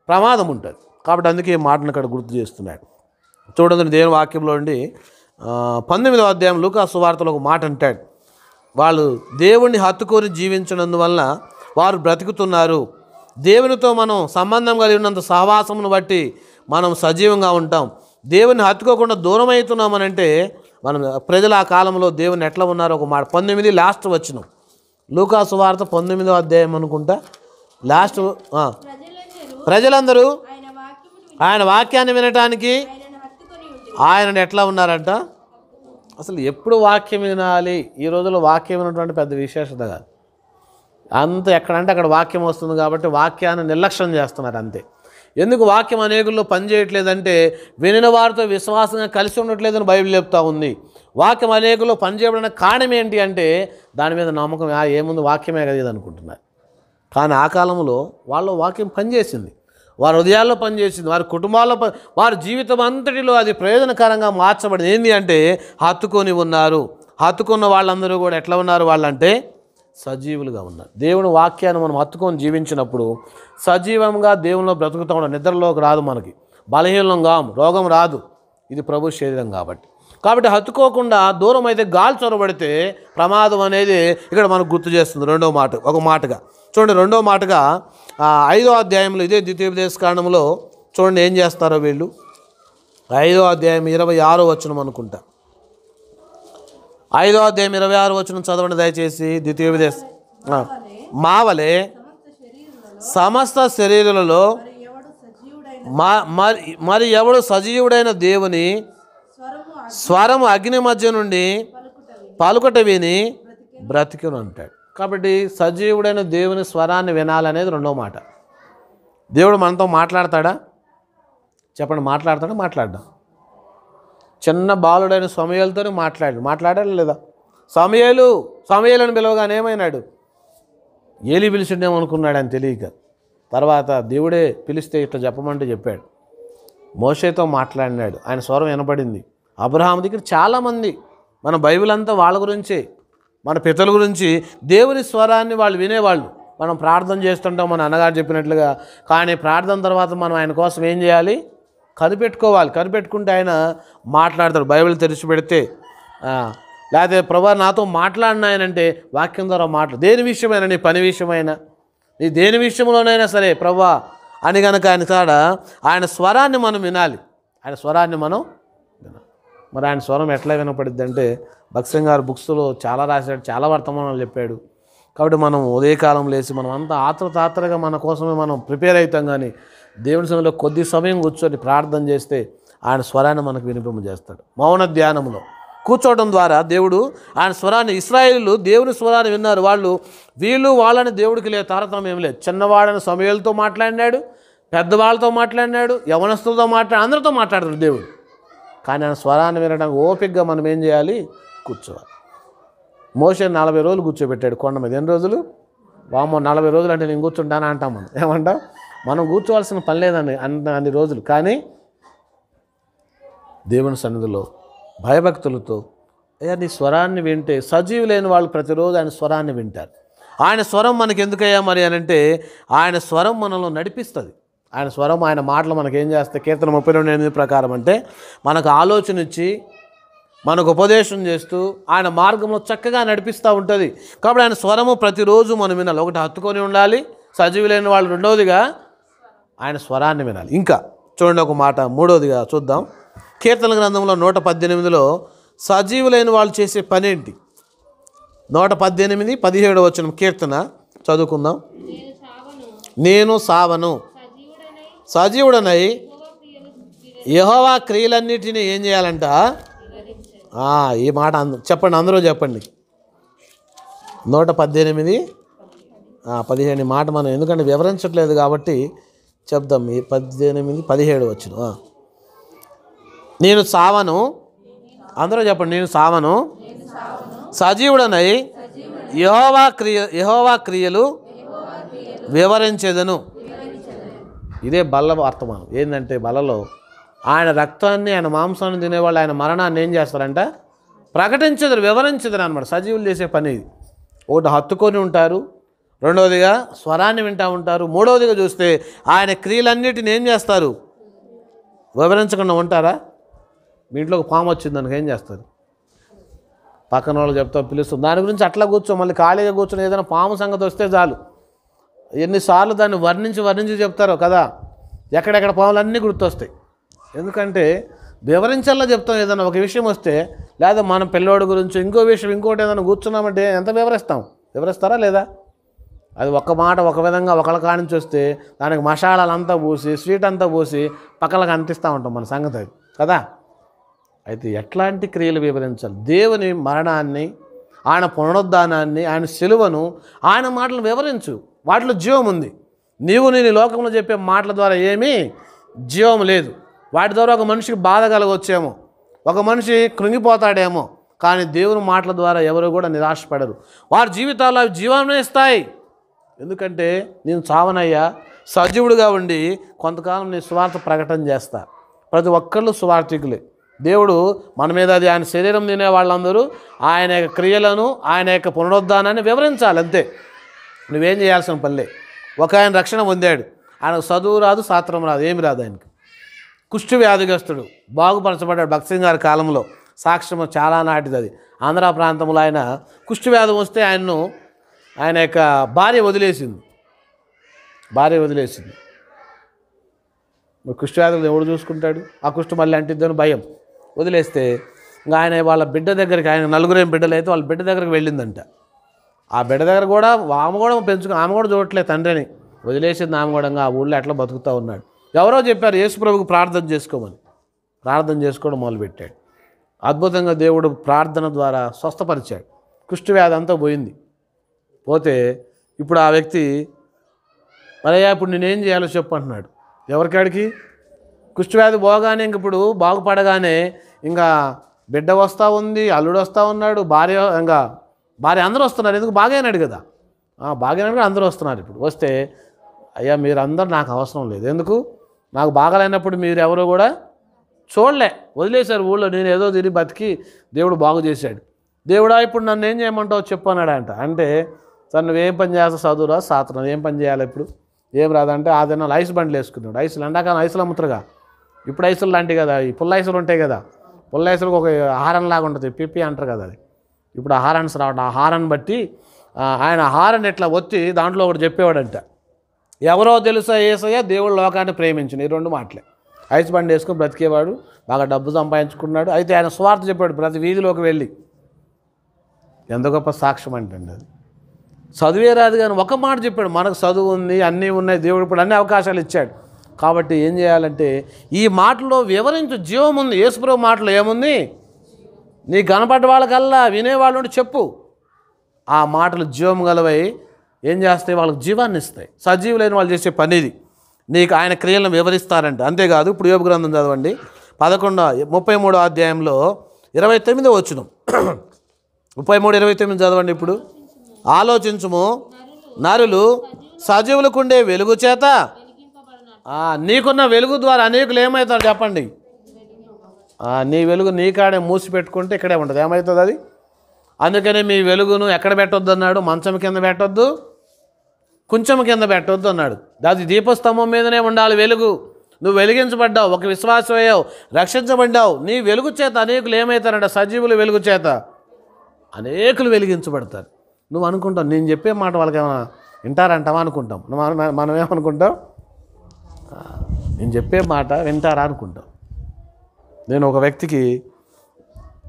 ప్రమాదం ఉంటుంది కాబట్టి అందుకే ఈ మాటను అక్కడ గుర్తు చేస్తున్నాడు చూడండి దేవుని వాక్యంలో ఉండి పంతొమ్మిదవ అధ్యాయం లూకా సువార్తలు ఒక మాట అంటాడు వాళ్ళు దేవుణ్ణి హత్తుకొని జీవించినందువల్ల వారు బ్రతుకుతున్నారు దేవునితో మనం సంబంధం కలిగి ఉన్నంత సహవాసమును బట్టి మనం సజీవంగా ఉంటాం దేవుని హత్తుకోకుండా దూరం అవుతున్నామనంటే మనం ప్రజలు ఆ కాలంలో దేవుని ఎట్లా ఉన్నారో ఒక మాట పంతొమ్మిది లాస్ట్ వచ్చినాం లూకా సువార్త పంతొమ్మిదవ అధ్యాయం అనుకుంటా లాస్ట్ ప్రజలందరూ ఆయన వాక్యాన్ని వినటానికి ఆయన ఎట్లా ఉన్నారంట అసలు ఎప్పుడు వాక్యం వినాలి ఈ రోజుల్లో వాక్యం వినటువంటి పెద్ద విశేషత కాదు అంత ఎక్కడంటే అక్కడ వాక్యం వస్తుంది కాబట్టి వాక్యాన్ని నిర్లక్ష్యం చేస్తున్నారు అంతే ఎందుకు వాక్యం అనేకుల్లో పనిచేయట్లేదంటే వినిన వారితో విశ్వాసంగా కలిసి ఉండట్లేదని బైబిల్ చెప్తా ఉంది వాక్యం అనేకుల్లో పనిచేయబడిన కారణం ఏంటి అంటే దాని మీద నమ్మకం ఏముంది వాక్యమే కదా ఇది అనుకుంటున్నారు కానీ ఆ కాలంలో వాళ్ళ వాక్యం పనిచేసింది వారి హృదయాల్లో పనిచేసింది వారి కుటుంబాల్లో వారి జీవితం అంతటిలో అది ప్రయోజనకరంగా మార్చబడింది ఏంటి అంటే హత్తుకొని ఉన్నారు హత్తుకున్న వాళ్ళందరూ కూడా ఎట్లా ఉన్నారు వాళ్ళంటే సజీవులుగా ఉన్నారు దేవుని వాక్యాన్ని మనం హత్తుకొని జీవించినప్పుడు సజీవంగా దేవుణ్ణి బ్రతుకుతూ నిద్రలోకి రాదు మనకి బలహీనం కాము రోగం రాదు ఇది ప్రభు శరీరం కాబట్టి కాబట్టి హత్తుకోకుండా దూరం అయితే గాలి చొరబడితే ప్రమాదం అనేది ఇక్కడ మనకు గుర్తు చేస్తుంది రెండో మాట ఒక మాటగా చూడండి రెండో మాటగా ఐదో అధ్యాయంలో ఇదే ద్వితీయోపదేశ కాండంలో చూడండి ఏం చేస్తారో వీళ్ళు ఐదో అధ్యాయం ఇరవై ఆరో వచనం అనుకుంటా ఐదో అధ్యాయం ఇరవై ఆరో వచనం చదవండి దయచేసి ద్వితీయోపదేశ మావలే సమస్త మా మరి ఎవడు సజీవుడైన దేవుని స్వరము అగ్ని మధ్య నుండి పలుకట విని బ్రతికిను అంటాడు కాబట్టి సజీవుడైన దేవుని స్వరాన్ని వినాలనేది రెండో మాట దేవుడు మనతో మాట్లాడతాడా చెప్పండి మాట్లాడతాడా మాట్లాడ్డా చిన్న బాలుడైన సమయాలతో మాట్లాడు మాట్లాడాలి లేదా సమయాలు సమయాలను పిలవగానే ఏమైనాడు ఏలి పిలిచిండేమో అనుకున్నాడు అని తెలియక తర్వాత దేవుడే పిలిస్తే ఇట్లా చెప్పమంటే చెప్పాడు మోసేతో మాట్లాడినాడు ఆయన స్వరం వినపడింది అబ్రహాం దగ్గర చాలామంది మన బైబిల్ అంతా వాళ్ళ గురించే మన పితల గురించి దేవుని స్వరాన్ని వాళ్ళు వినేవాళ్ళు మనం ప్రార్థన చేస్తుంటాం మన అన్నగారు చెప్పినట్లుగా కానీ ప్రార్థన తర్వాత మనం ఆయన కోసం ఏం చేయాలి కనిపెట్టుకోవాలి కనిపెట్టుకుంటే ఆయన మాట్లాడతాడు బైబిల్ తెరిచి పెడితే లేకపోతే ప్రభా నాతో మాట్లాడినాయనంటే వాక్యం ద్వారా మాట్లా దేని విషయమైనా నీ పని విషయమైనా నీ దేని విషయంలోనైనా సరే ప్రభా అని కనుక ఆయన కాడ ఆయన స్వరాన్ని మనం వినాలి ఆయన స్వరాన్ని మనం వినాలి మరి ఆయన స్వరం ఎట్లా వినపడిద్ది అంటే భక్సింగ్ గారు బుక్స్లో చాలా రాశాడు చాలా వర్తమానాలు చెప్పాడు కాబట్టి మనం ఉదయకాలం లేచి మనం అంత ఆత్రతాత్రగా మన కోసమే మనం ప్రిపేర్ అవుతాం కానీ దేవుని సమయంలో కొద్ది సమయం కూర్చొని ప్రార్థన చేస్తే ఆయన స్వరాన్ని మనకు వినిపింప చేస్తాడు మౌన ధ్యానంలో కూర్చోవడం ద్వారా దేవుడు ఆయన స్వరాన్ని ఇస్రాయిలు దేవుని స్వరాన్ని విన్నారు వాళ్ళు వీళ్ళు వాళ్ళని దేవుడికి లేదు తారతమ్యం ఏం లేదు చిన్నవాడని సమయాలతో మాట్లాడినాడు పెద్దవాళ్ళతో మాట్లాడినాడు యవనస్తులతో మాట్లాడి అందరితో మాట్లాడతాడు దేవుడు కానీ ఆయన స్వరాన్ని వినడానికి ఓపికగా మనం ఏం చేయాలి కూర్చోవాలి మోసే నలభై రోజులు కూర్చోబెట్టాడు కొండ మీద ఎన్ని రోజులు వామో నలభై రోజులు అంటే నేను కూర్చుంటాను అంటాం మనం ఏమంటాం మనం కూర్చోవాల్సిన పని లేదని అన్న అన్ని రోజులు కానీ దేవుని సన్నిధిలో భయభక్తులతో అయ్యా నీ స్వరాన్ని వింటే సజీవు లేని వాళ్ళు ప్రతిరోజు ఆయన స్వరాన్ని వింటారు ఆయన స్వరం మనకి ఎందుకయ్యా మరి అని అంటే ఆయన స్వరం మనలో నడిపిస్తుంది ఆయన స్వరం ఆయన మాటలు మనకేం చేస్తాయి కీర్తన ముప్పై రెండు ఎనిమిది ప్రకారం అంటే మనకు ఆలోచన ఇచ్చి మనకు ఉపదేశం చేస్తూ ఆయన మార్గంలో చక్కగా నడిపిస్తూ ఉంటుంది కాబట్టి ఆయన స్వరము ప్రతిరోజు మనం వినాలి ఒకటి హత్తుకొని ఉండాలి సజీవులైన వాళ్ళు రెండవదిగా ఆయన స్వరాన్ని వినాలి ఇంకా చూడండి ఒక మాట మూడవదిగా చూద్దాం కీర్తన గ్రంథంలో నూట పద్దెనిమిదిలో సజీవులైన వాళ్ళు చేసే పనేంటి నూట పద్దెనిమిది పదిహేడు వచ్చిన కీర్తన చదువుకుందాం నేను సావను సజీవుడనై యహోవా క్రియలన్నిటినీ ఏం చేయాలంట ఈ మాట చెప్పండి అందరూ చెప్పండి నూట పద్దెనిమిది పదిహేను మాట మనం ఎందుకంటే వివరించట్లేదు కాబట్టి చెప్దాం ఈ పద్దెనిమిది పదిహేడు వచ్చిన నేను సావను అందరూ చెప్పండి నేను సావను సజీవుడనై యహోవా క్రియ యహోవా క్రియలు వివరించేదను ఇదే బల్ల వర్తమానం ఏంటంటే బలలో ఆయన రక్తాన్ని ఆయన మాంసాన్ని తినేవాళ్ళు ఆయన మరణాన్ని ఏం చేస్తారంట ప్రకటించదురు వివరించదురు అనమాట సజీవులు చేసే పని ఇది ఒకటి హత్తుకొని ఉంటారు రెండవదిగా స్వరాన్ని వింటూ ఉంటారు మూడవదిగా చూస్తే ఆయన క్రియలన్నిటిని ఏం చేస్తారు వివరించకుండా ఉంటారా మీ ఒక పాము వచ్చింది దానికి ఏం చేస్తారు పక్కన వాళ్ళు చెప్తా పిలుస్తుంది దాని గురించి అట్లా కూర్చో మళ్ళీ ఖాళీగా కూర్చొని ఏదైనా పాము సంగతి వస్తే చాలు ఎన్నిసార్లు దాన్ని వర్ణించి వర్ణించి చెప్తారో కదా ఎక్కడెక్కడ పాములన్నీ గుర్తొస్తాయి ఎందుకంటే వివరించల్లా చెప్తాం ఏదైనా ఒక విషయం వస్తే లేదా మన పిల్లోడి గురించి ఇంకో విషయం ఇంకోటి ఏదైనా కూర్చున్నామంటే ఎంత వివరిస్తాం వివరిస్తారా లేదా అది ఒక మాట ఒక విధంగా ఒకళ్ళ కానించి వస్తే దానికి మసాలాలంతా పోసి స్వీట్ అంతా పోసి పక్కలకు అంటిస్తూ ఉంటాం మన సంగతి అది కదా అయితే ఎట్లాంటి క్రియలు వివరించాలి దేవుని మరణాన్ని ఆయన పునరుద్ధానాన్ని ఆయన సెలువను ఆయన మాటలు వివరించు వాటిలో జీవం ఉంది నీవు నేను లోకంలో చెప్పే మాటల ద్వారా ఏమీ జీవం లేదు వాటి ద్వారా ఒక మనిషికి బాధ కలగొచ్చేమో ఒక మనిషి కృంగిపోతాడేమో కానీ దేవుని మాటల ద్వారా ఎవరు కూడా నిరాశపడరు వారి జీవితాలు అవి జీవాన్ని ఇస్తాయి ఎందుకంటే నేను చావనయ్యా సజీవుడిగా ఉండి కొంతకాలం నేను స్వార్థ ప్రకటన చేస్తా ప్రతి ఒక్కళ్ళు స్వార్థికులే దేవుడు మన మీద అది ఆయన శరీరం తినే వాళ్ళందరూ ఆయన యొక్క క్రియలను ఆయన యొక్క పునరుద్ధానాన్ని వివరించాలి అంతే నువ్వేం చేయాల్సిన పల్లె ఒక ఆయన రక్షణ పొందాడు ఆయన చదువు రాదు శాస్త్రం రాదు ఏమి రాదు ఆయనకి కుష్టి వ్యాధిగ్రస్తుడు బాగుపరచబడ్డాడు భక్సింగ్ గారి కాలంలో సాక్ష్యం చాలా నాటిది అది ఆంధ్ర ప్రాంతంలో ఆయన కుష్టి వ్యాధి వస్తే ఆయన్ను ఆయన యొక్క భార్య వదిలేసింది భార్య వదిలేసింది కుష్టి వ్యాధులు ఎవడు చూసుకుంటాడు ఆ కుష్టి మళ్ళీ అంటిద్దని భయం వదిలేస్తే ఇంకా ఆయన వాళ్ళ బిడ్డ దగ్గరికి ఆయన నలుగురేం బిడ్డలు అయితే వాళ్ళ బిడ్డ దగ్గరికి వెళ్ళిందంట ఆ బిడ్డ దగ్గర కూడా ఆమె కూడా పెంచుకుని ఆమె కూడా చూడట్లేదు తండ్రిని వదిలేసింది ఆమె కూడా ఆ ఊళ్ళో ఎట్లా బతుకుతూ ఉన్నాడు ఎవరో చెప్పారు యేసుప్రభుకు ప్రార్థన చేసుకోమని ప్రార్థన చేసుకోవడం మొదలుపెట్టాడు అద్భుతంగా దేవుడు ప్రార్థన ద్వారా స్వస్థపరిచాడు వ్యాధి అంతా పోయింది పోతే ఇప్పుడు ఆ వ్యక్తి మరయ్యా ఇప్పుడు నేనేం చేయాలో చెప్పు అంటున్నాడు ఎవరికాడికి వ్యాధి పోగానే ఇంక ఇప్పుడు బాగుపడగానే ఇంకా బిడ్డ వస్తూ ఉంది అల్లుడు వస్తూ ఉన్నాడు భార్య ఇంకా భార్య అందరూ వస్తున్నారు ఎందుకు బాగైనాడు కదా బాగైనాడు అందరూ వస్తున్నారు ఇప్పుడు వస్తే అయ్యా మీరు నాకు అవసరం లేదు ఎందుకు నాకు బాగాలేనప్పుడు మీరు ఎవరో కూడా చూడలే వదిలేశారు ఊళ్ళో నేను ఏదో తిరిగి బతికి దేవుడు బాగు చేశాడు దేవుడా ఇప్పుడు నన్ను ఏం చేయమంటావు చెప్పన్నాడంట అంటే తను నువ్వేం పని చేస్తా చదువురా సాత్ర ఏం పని చేయాలి ఇప్పుడు ఏం రాదంటే ఆ దిన ఐస్ బండ్లు వేసుకున్నాడు ఐసులు ఎండాకాలం ఐసులు అమ్ముతారుగా ఇప్పుడు ఐసులు లాంటివి కదా ఈ పుల్ల ఐసులు ఉంటాయి కదా పుల్ల ఐసులకు ఒక హారన్ లాగా ఉంటుంది పిప్పి అంటారు కదా అది ఇప్పుడు ఆ హారన్స్ రావడం ఆ హారన్ బట్టి ఆయన హారన్ ఎట్లా వచ్చి దాంట్లో ఒకటి చెప్పేవాడంట ఎవరో తెలుసా ఏసయ్య దేవుడు లోకాన్ని ప్రేమించిన ఈ రెండు మాటలే ఐస్ బండి వేసుకుని బ్రతికేవాడు బాగా డబ్బు సంపాదించుకున్నాడు అయితే ఆయన స్వార్థ చెప్పాడు ప్రతి వీధిలోకి వెళ్ళి ఎంత గొప్ప సాక్ష్యం అంటే అది చదువే రాదు కానీ ఒక మాట చెప్పాడు మనకు చదువు ఉంది అన్నీ ఉన్నాయి దేవుడు ఇప్పుడు అన్ని అవకాశాలు ఇచ్చాడు కాబట్టి ఏం చేయాలంటే ఈ మాటలో వివరించు జీవం ఉంది యేసుప్రభు మాటలో ఏముంది నీ కనపడ్డ వాళ్ళకల్లా వినేవాళ్ళు చెప్పు ఆ మాటలు జీవం గలవై ఏం చేస్తాయి వాళ్ళకి జీవాన్ని ఇస్తాయి సజీవులైన వాళ్ళు చేసే పనిది నీకు ఆయన క్రియలను వివరిస్తారంట అంతేకాదు ఇప్పుడు యోగ గ్రంథం చదవండి పదకొండు ముప్పై మూడో అధ్యాయంలో ఇరవై తొమ్మిది వచ్చును ముప్పై మూడు ఇరవై తొమ్మిది చదవండి ఇప్పుడు ఆలోచించుము నరులు సజీవులకుండే వెలుగు చేత నీకున్న వెలుగు ద్వారా అనేకులు ఏమవుతారు చెప్పండి నీ వెలుగు నీ కాడే మూసి పెట్టుకుంటే ఇక్కడే ఉంటుంది ఏమవుతుంది అది అందుకని మీ వెలుగును ఎక్కడ పెట్టొద్దు అన్నాడు మంచం కింద పెట్టొద్దు కొంచెం కింద పెట్టవద్దు అన్నాడు దాది దీపస్తంభం మీదనే ఉండాలి వెలుగు నువ్వు వెలిగించబడ్డావు ఒక విశ్వాసమయ్యావు రక్షించబడ్డావు నీ వెలుగు చేత అనేకులు ఏమవుతారంట సజీవులు వెలుగు చేత అనేకులు వెలిగించబడతారు నువ్వు అనుకుంటావు నేను చెప్పే మాట వాళ్ళకి వింటారంటావా అనుకుంటాం మనం ఏమనుకుంటాం నేను చెప్పే మాట వింటారా అనుకుంటాం నేను ఒక వ్యక్తికి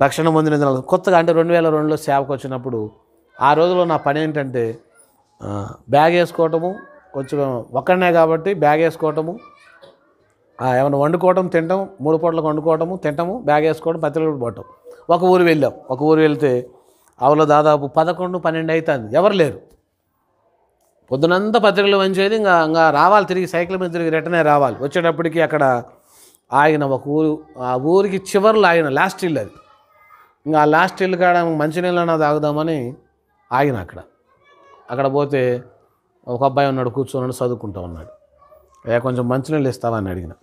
రక్షణ పొందిన కొత్తగా అంటే రెండు వేల రెండులో సేవకు వచ్చినప్పుడు ఆ రోజులో నా పని ఏంటంటే బ్యాగ్ వేసుకోవటము కొంచెం ఒక్కడనే కాబట్టి బ్యాగ్ వేసుకోవటము ఏమైనా వండుకోవటం తినటం మూడు పూటలకు వండుకోవటము తినటము బ్యాగ్ వేసుకోవడం పత్రికలు పోవటం ఒక ఊరు వెళ్ళాం ఒక ఊరు వెళ్తే ఆవులో దాదాపు పదకొండు పన్నెండు అవుతుంది ఎవరు లేరు పొద్దునంతా పత్రికలు వంచేది ఇంకా ఇంకా రావాలి తిరిగి సైకిల్ మీద తిరిగి రిటర్నే రావాలి వచ్చేటప్పటికి అక్కడ ఆగిన ఒక ఊరు ఆ ఊరికి చివరిలో ఆగిన లాస్ట్ ఇల్లు అది ఇంకా ఆ లాస్ట్ ఇల్లు కాడ మంచినీళ్ళన తాగుదామని ఆగిన అక్కడ అక్కడ పోతే ఒక అబ్బాయి ఉన్నాడు కూర్చోన్నాడు చదువుకుంటా ఉన్నాడు అయ్యా కొంచెం మంచినీళ్ళు అని అడిగిన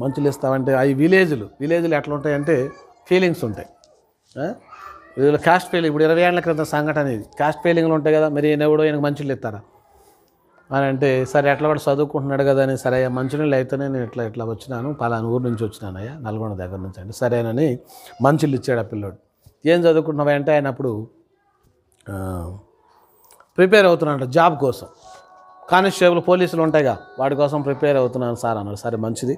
మంచులు ఇస్తావంటే అవి విలేజ్లు విలేజ్లు ఎట్లా ఉంటాయంటే ఫీలింగ్స్ ఉంటాయి వీళ్ళు క్యాస్ట్ ఫీలింగ్ ఇప్పుడు ఇరవై ఏళ్ళ క్రితం సంఘటన ఇది క్యాస్ట్ ఫీలింగ్లు ఉంటాయి కదా మరి ఎవడో ఈయనకు మంచులు ఇస్తారా అని అంటే సరే ఎట్లా కూడా చదువుకుంటున్నాడు కదా అని సరే మంచినీళ్ళు అయితేనే నేను ఇట్లా ఇట్లా వచ్చినాను పలానా ఊరు నుంచి అయ్యా నల్గొండ దగ్గర నుంచి అంటే సరేనని మంచులు ఇచ్చాడు ఆ పిల్లోడు ఏం చదువుకుంటున్నావు అంటే ఆయన అప్పుడు ప్రిపేర్ అవుతున్నాడు జాబ్ కోసం కానిస్టేబుల్ పోలీసులు ఉంటాయిగా వాడి కోసం ప్రిపేర్ అవుతున్నాను సార్ అన్నాడు సరే మంచిది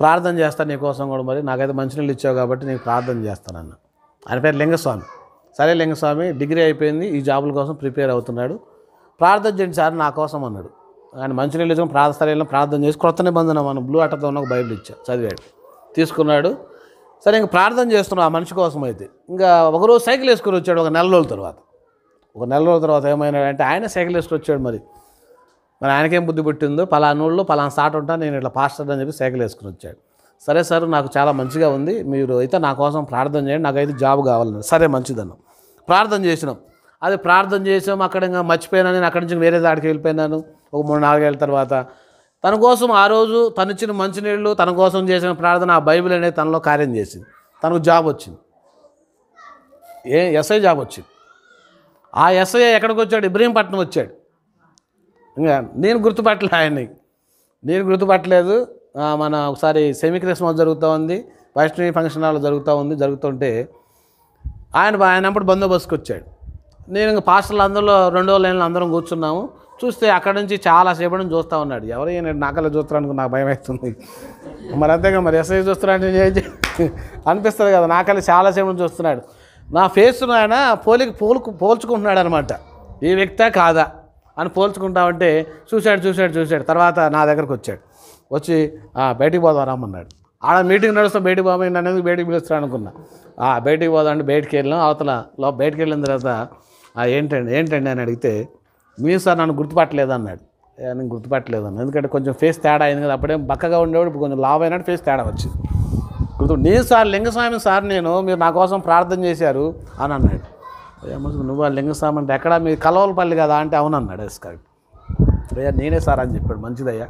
ప్రార్థన చేస్తాను నీ కోసం కూడా మరి నాకైతే మంచి నీళ్ళు ఇచ్చావు కాబట్టి నీకు ప్రార్థన చేస్తానన్న ఆయన పేరు లింగస్వామి సరే లింగస్వామి డిగ్రీ అయిపోయింది ఈ జాబుల కోసం ప్రిపేర్ అవుతున్నాడు ప్రార్థన చేయండి సార్ నా కోసం అన్నాడు ఆయన మంచి నీళ్ళు ఇచ్చిన ప్రార్థన ప్రార్థన చేసి క్రొత్త నిబంధన మనం బ్లూ అట్టతో ఉన్న ఒక బైబిల్ ఇచ్చా చదివాడు తీసుకున్నాడు సరే ఇంకా ప్రార్థన చేస్తున్నాడు ఆ మనిషి కోసం అయితే ఇంకా ఒకరోజు సైకిల్ వేసుకుని వచ్చాడు ఒక నెల రోజుల తర్వాత ఒక నెల రోజుల తర్వాత ఏమైనాడంటే ఆయన సైకిల్ వేసుకొని వచ్చాడు మరి మరి ఆయనకేం బుద్ధి పుట్టిందో పలానూళ్ళు పలానా సాట ఉంటా నేను ఇట్లా పాస్టర్ అని చెప్పి సైకిల్ వేసుకుని వచ్చాడు సరే సార్ నాకు చాలా మంచిగా ఉంది మీరు అయితే నా కోసం ప్రార్థన చేయండి నాకు అయితే జాబ్ కావాలన్నారు సరే మంచిదన్నాం ప్రార్థన చేసినాం అది ప్రార్థన చేసాం అక్కడ ఇంకా మర్చిపోయాను నేను అక్కడి నుంచి వేరే దాడికి వెళ్ళిపోయినాను ఒక మూడు నాలుగేళ్ళ తర్వాత తన కోసం ఆ రోజు తనిచ్చిన మంచినీళ్ళు తన కోసం చేసిన ప్రార్థన ఆ బైబిల్ అనేది తనలో కార్యం చేసింది తనకు జాబ్ వచ్చింది ఏ ఎస్ఐ జాబ్ వచ్చింది ఆ ఎస్ఐ ఎక్కడికి వచ్చాడు ఇబ్రహీంపట్నం వచ్చాడు ఇంకా నేను గుర్తుపట్టలే ఆయన్ని నేను గుర్తుపట్టలేదు మన ఒకసారి సెమీ క్రిస్మస్ జరుగుతూ ఉంది వైష్ణవి ఫంక్షన్ హాల్ జరుగుతూ ఉంది జరుగుతుంటే ఆయన ఆయన అప్పుడు బందోబస్తుకి వచ్చాడు నేను ఇంకా పాస్టర్లు అందరిలో రెండో లైన్లో అందరం కూర్చున్నాము చూస్తే అక్కడ నుంచి చాలా నుంచి చూస్తూ ఉన్నాడు ఎవరు నేను నాకలా చూస్తున్నాను నాకు భయం అవుతుంది మరి అంతేగా మరి ఎస్ఐ చూస్తున్నాడు అనిపిస్తుంది కదా నాకల్లా చాలా సేపటి చూస్తున్నాడు నా ఫేస్ను ఆయన పోలికి పోల్ పోల్చుకుంటున్నాడు అనమాట ఈ వ్యక్త కాదా అని పోల్చుకుంటామంటే చూశాడు చూశాడు చూశాడు తర్వాత నా దగ్గరకు వచ్చాడు వచ్చి బయటికి పోదాం రమ్మన్నాడు ఆడ మీటింగ్ నడుస్తాం బయటికి పోమే అనేది బయటికి పిలుస్తాను అనుకున్నా బయటికి పోదా అంటే బయటికి వెళ్ళాం అవతల లో బయటికి వెళ్ళిన తర్వాత ఏంటండి ఏంటండి అని అడిగితే మీరు సార్ నన్ను గుర్తుపట్టలేదు అన్నాడు నేను గుర్తుపట్టలేదు అన్నాడు ఎందుకంటే కొంచెం ఫేస్ తేడా అయింది కదా అప్పుడేం బక్కగా ఉండేవాడు ఇప్పుడు కొంచెం లావ్ అయినాడు ఫేస్ తేడా వచ్చింది ఇప్పుడు నేను సార్ లింగస్వామి సార్ నేను మీరు నా కోసం ప్రార్థన చేశారు అని అన్నాడు నువ్వు ఆ లింగస్వామి అంటే ఎక్కడ మీ కలవలపల్లి కదా అంటే అవునన్నాడు ఎస్ కరెక్ట్ అయ్యా నేనే సార్ అని చెప్పాడు మంచిదయ్యా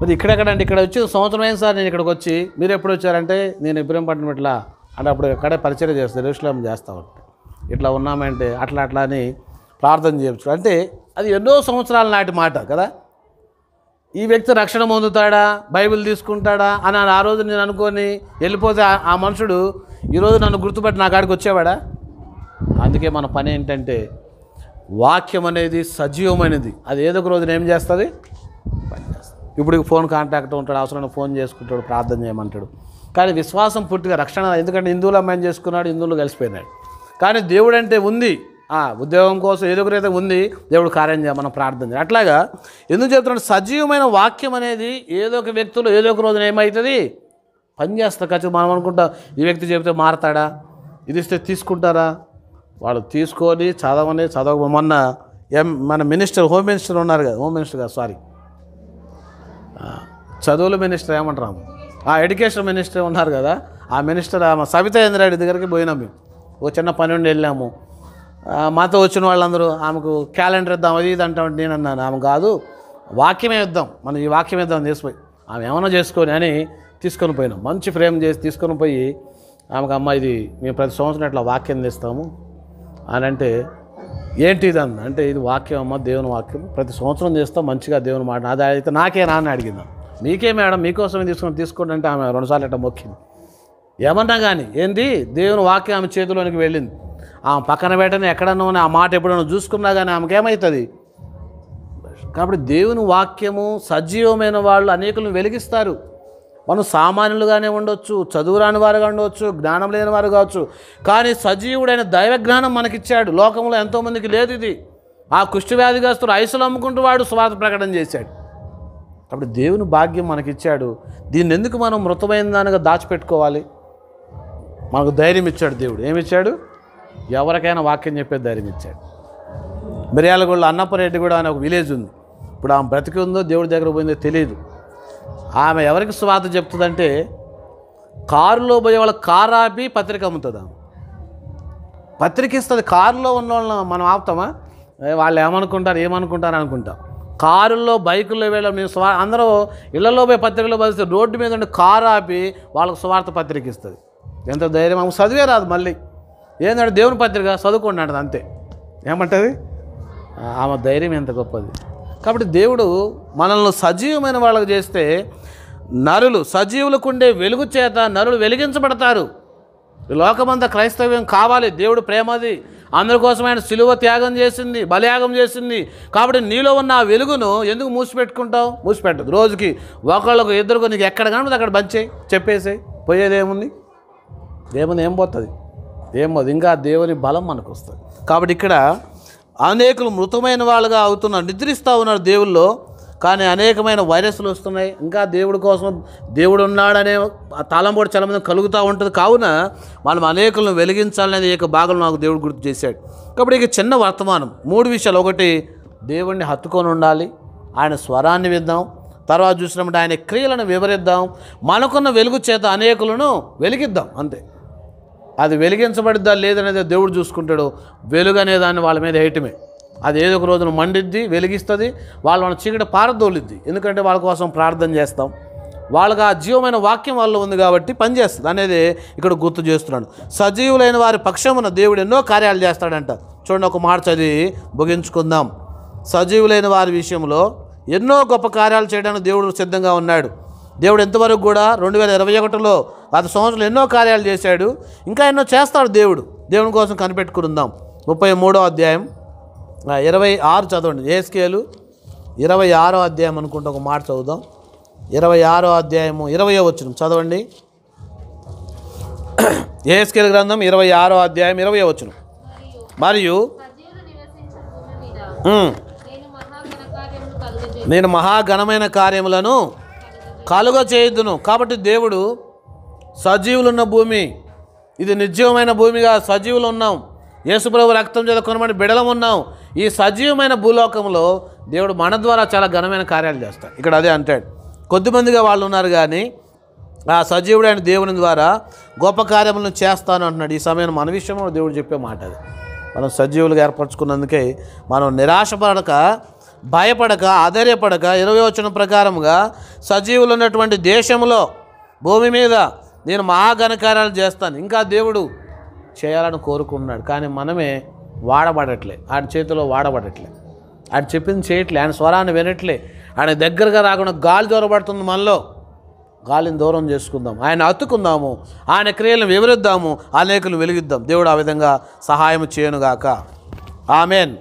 మరి ఇక్కడెక్కడండి ఇక్కడ వచ్చి సంవత్సరం అయింది సార్ నేను ఇక్కడికి వచ్చి మీరు ఎప్పుడు వచ్చారంటే నేను ఇబ్రహీంపట్నం ఇట్లా అంటే అప్పుడు ఎక్కడే పరిచయం చేస్తాను ఇస్లాం చేస్తా ఉంటే ఇట్లా ఉన్నామంటే అట్లా అట్లా అని ప్రార్థన చేయొచ్చు అంటే అది ఎన్నో సంవత్సరాల నాటి మాట కదా ఈ వ్యక్తి రక్షణ పొందుతాడా బైబిల్ తీసుకుంటాడా అని ఆ రోజు నేను అనుకొని వెళ్ళిపోతే ఆ మనుషుడు ఈరోజు నన్ను గుర్తుపట్టి నా కాడికి వచ్చేవాడా అందుకే మన పని ఏంటంటే వాక్యం అనేది సజీవమైనది అది ఏదో ఒక రోజున ఏం చేస్తుంది ఇప్పుడు ఫోన్ కాంటాక్ట్ ఉంటాడు అవసరమైన ఫోన్ చేసుకుంటాడు ప్రార్థన చేయమంటాడు కానీ విశ్వాసం పూర్తిగా రక్షణ ఎందుకంటే హిందువులు అమ్మాయిని చేసుకున్నాడు హిందువులు కలిసిపోయినాడు కానీ దేవుడు అంటే ఉంది ఉద్యోగం కోసం ఏదో ఒకరైతే ఉంది దేవుడు కార్యం మనం ప్రార్థన అట్లాగా ఎందుకు చెప్తున్నాడు సజీవమైన వాక్యం అనేది ఏదో ఒక వ్యక్తులు ఏదో ఒక రోజున ఏమవుతుంది పనిచేస్తా ఖచ్చితంగా మనం అనుకుంటాం ఈ వ్యక్తి చెబితే మారతాడా ఇది ఇస్తే తీసుకుంటారా వాళ్ళు తీసుకొని చదవని చదవ మొన్న ఎం మన మినిస్టర్ హోమ్ మినిస్టర్ ఉన్నారు కదా హోమ్ మినిస్టర్ కాదు సారీ చదువుల మినిస్టర్ ఏమంటారు ఆ ఎడ్యుకేషన్ మినిస్టర్ ఉన్నారు కదా ఆ మినిస్టర్ ఆమె సవితా ఇంద్రారెడ్డి దగ్గరికి పోయినాం మేము ఓ చిన్న పని నుండి వెళ్ళాము మాతో వచ్చిన వాళ్ళందరూ ఆమెకు క్యాలెండర్ ఇద్దాం అది ఇది అంటామంటే నేను అన్నాను ఆమె కాదు వాక్యమే ఇద్దాం మనం ఈ వాక్యం ఇద్దాం తీసుకుపోయి ఆమె ఏమైనా చేసుకొని అని తీసుకొని పోయినాం మంచి ఫ్రేమ్ చేసి తీసుకొని పోయి ఆమెకు అమ్మ ఇది మేము ప్రతి సంవత్సరం ఇట్లా వాక్యం తీస్తాము అని అంటే ఏంటి ఇది అన్న అంటే ఇది వాక్యం అమ్మ దేవుని వాక్యం ప్రతి సంవత్సరం చేస్తాం మంచిగా దేవుని మాట అది అయితే నాకే నాన్న అడిగిందాం మీకే మేడం మీకోసమే తీసుకొని తీసుకోండి అంటే ఆమె రెండుసార్లు ఇట్లా మొక్కింది ఏమన్నా కానీ ఏంటి దేవుని వాక్యం ఆమె చేతిలోనికి వెళ్ళింది ఆమె పక్కన పెట్టని ఎక్కడన్నా ఆ మాట ఎప్పుడన్నా చూసుకున్నా కానీ ఆమెకేమవుతుంది ఏమవుతుంది కాబట్టి దేవుని వాక్యము సజీవమైన వాళ్ళు అనేకులను వెలిగిస్తారు మనం సామాన్యులుగానే ఉండొచ్చు చదువు రాని వారుగా ఉండవచ్చు జ్ఞానం లేని వారు కావచ్చు కానీ సజీవుడైన దైవ జ్ఞానం మనకిచ్చాడు లోకంలో ఎంతోమందికి లేదు ఇది ఆ కుష్ఠవ్యాధిగ్రస్తుడు ఐసులు అమ్ముకుంటూ వాడు స్వాత ప్రకటన చేశాడు కాబట్టి దేవుని భాగ్యం మనకిచ్చాడు దీన్ని ఎందుకు మనం మృతమైన దానిగా దాచిపెట్టుకోవాలి మనకు ధైర్యం ఇచ్చాడు దేవుడు ఏమిచ్చాడు ఎవరికైనా వాక్యం చెప్పే ధైర్యం ఇచ్చాడు మిర్యాలగూడలో అన్నపరెడ్డి కూడా అనే ఒక విలేజ్ ఉంది ఇప్పుడు ఆమె బ్రతికి ఉందో దేవుడి దగ్గర పోయిందో తెలియదు ఆమె ఎవరికి స్వాత చెప్తుందంటే కారులో పోయే వాళ్ళ ఆపి పత్రిక అమ్ముతుంది ఆమె పత్రిక ఇస్తుంది కారులో ఉన్న వాళ్ళని మనం ఆపుతామా వాళ్ళు ఏమనుకుంటారు ఏమనుకుంటారు అనుకుంటాం కారుల్లో బైకుల్లో వెళ్ళాం మేము స్వా అందరూ ఇళ్లలో పోయి పత్రికలో బదిలిస్తే రోడ్డు మీద ఉండి కారు ఆపి వాళ్ళకు స్వార్థ పత్రిక ఇస్తుంది ఎంత ధైర్యం చదివే రాదు మళ్ళీ ఏంటంటే దేవుని పత్రిక చదువుకోండి అంటది అంతే ఏమంటుంది ఆమె ధైర్యం ఎంత గొప్పది కాబట్టి దేవుడు మనల్ని సజీవమైన వాళ్ళకు చేస్తే నరులు సజీవులకు ఉండే వెలుగు చేత నరులు వెలిగించబడతారు లోకమంతా క్రైస్తవ్యం కావాలి దేవుడు ప్రేమది అందరి కోసం ఆయన సిలువ త్యాగం చేసింది బలయాగం చేసింది కాబట్టి నీలో ఉన్న ఆ వెలుగును ఎందుకు మూసిపెట్టుకుంటావు మూసిపెట్టదు రోజుకి ఒకళ్ళకు ఇద్దరుకు నీకు ఎక్కడ కానీ అక్కడ బంచేయి చెప్పేసేయి పోయేదేముంది దేవుని ఏం పోతుంది ఏమో ఇంకా దేవుని బలం మనకు వస్తుంది కాబట్టి ఇక్కడ అనేకులు మృతమైన వాళ్ళుగా అవుతున్నారు నిద్రిస్తూ ఉన్నారు దేవుల్లో కానీ అనేకమైన వైరస్లు వస్తున్నాయి ఇంకా దేవుడి కోసం దేవుడు ఉన్నాడనే తాళం కూడా చాలా కలుగుతూ ఉంటుంది కావున మనం అనేకులను వెలిగించాలనేది ఏక భాగం నాకు దేవుడు గుర్తు చేశాడు కాబట్టి ఇక చిన్న వర్తమానం మూడు విషయాలు ఒకటి దేవుణ్ణి హత్తుకొని ఉండాలి ఆయన స్వరాన్ని విద్దాం తర్వాత చూసినప్పుడు ఆయన క్రియలను వివరిద్దాం మనకున్న వెలుగు చేత అనేకులను వెలిగిద్దాం అంతే అది వెలిగించబడిద్దా లేదనేది దేవుడు చూసుకుంటాడు వెలుగు అనే దాన్ని వాళ్ళ మీద వేయటమే అది ఏదో ఒక రోజున మండిద్ది వెలిగిస్తుంది వాళ్ళు మన చీకటి పారదోలిద్ది ఎందుకంటే వాళ్ళ కోసం ప్రార్థన చేస్తాం వాళ్ళకి ఆ జీవమైన వాక్యం వల్ల ఉంది కాబట్టి పనిచేస్తుంది అనేది ఇక్కడ గుర్తు చేస్తున్నాడు సజీవులైన వారి పక్షమున దేవుడు ఎన్నో కార్యాలు చేస్తాడంట చూడండి ఒక మాట చది ముగించుకుందాం సజీవులైన వారి విషయంలో ఎన్నో గొప్ప కార్యాలు చేయడానికి దేవుడు సిద్ధంగా ఉన్నాడు దేవుడు ఎంతవరకు కూడా రెండు వేల ఇరవై ఒకటిలో గత సంవత్సరంలో ఎన్నో కార్యాలు చేశాడు ఇంకా ఎన్నో చేస్తాడు దేవుడు దేవుని కోసం కనిపెట్టుకుందాం ముప్పై మూడో అధ్యాయం ఇరవై ఆరు చదవండి ఏస్కేలు ఇరవై ఆరో అధ్యాయం అనుకుంటే ఒక మాట చదువుదాం ఇరవై ఆరో అధ్యాయము ఇరవయో వచ్చిన చదవండి ఏస్కేలు గ్రంథం ఇరవై ఆరో అధ్యాయం ఇరవై వచ్చిన మరియు నేను మహాఘనమైన కార్యములను కాలుగా చేయొద్దును కాబట్టి దేవుడు సజీవులున్న భూమి ఇది నిర్జీవమైన భూమిగా సజీవులు ఉన్నాం యేసుప్రభు రక్తం చేత కొనమని బిడలం ఉన్నాం ఈ సజీవమైన భూలోకంలో దేవుడు మన ద్వారా చాలా ఘనమైన కార్యాలు చేస్తాడు ఇక్కడ అదే అంటాడు కొద్దిమందిగా వాళ్ళు ఉన్నారు కానీ ఆ సజీవుడైన దేవుని ద్వారా గొప్ప కార్యములను చేస్తాను అంటున్నాడు ఈ సమయం మన విషయంలో దేవుడు చెప్పే మాట అది మనం సజీవులుగా ఏర్పరచుకున్నందుకే మనం నిరాశపడక భయపడక ఆధైర్యపడక ఇరవై వచ్చిన ప్రకారముగా సజీవులు ఉన్నటువంటి దేశంలో భూమి మీద నేను మహాఘనకార్యాలు చేస్తాను ఇంకా దేవుడు చేయాలని కోరుకుంటున్నాడు కానీ మనమే వాడబడట్లే ఆయన చేతిలో వాడబడట్లే ఆయన చెప్పింది చేయట్లే ఆయన స్వరాన్ని వినట్లే ఆయన దగ్గరగా రాకుండా గాలి దూరబడుతుంది మనలో గాలిని దూరం చేసుకుందాం ఆయన అతుకుందాము ఆయన క్రియలను వివరిద్దాము అనేకులు వెలిగిద్దాం దేవుడు ఆ విధంగా సహాయం చేయనుగాక ఆమెన్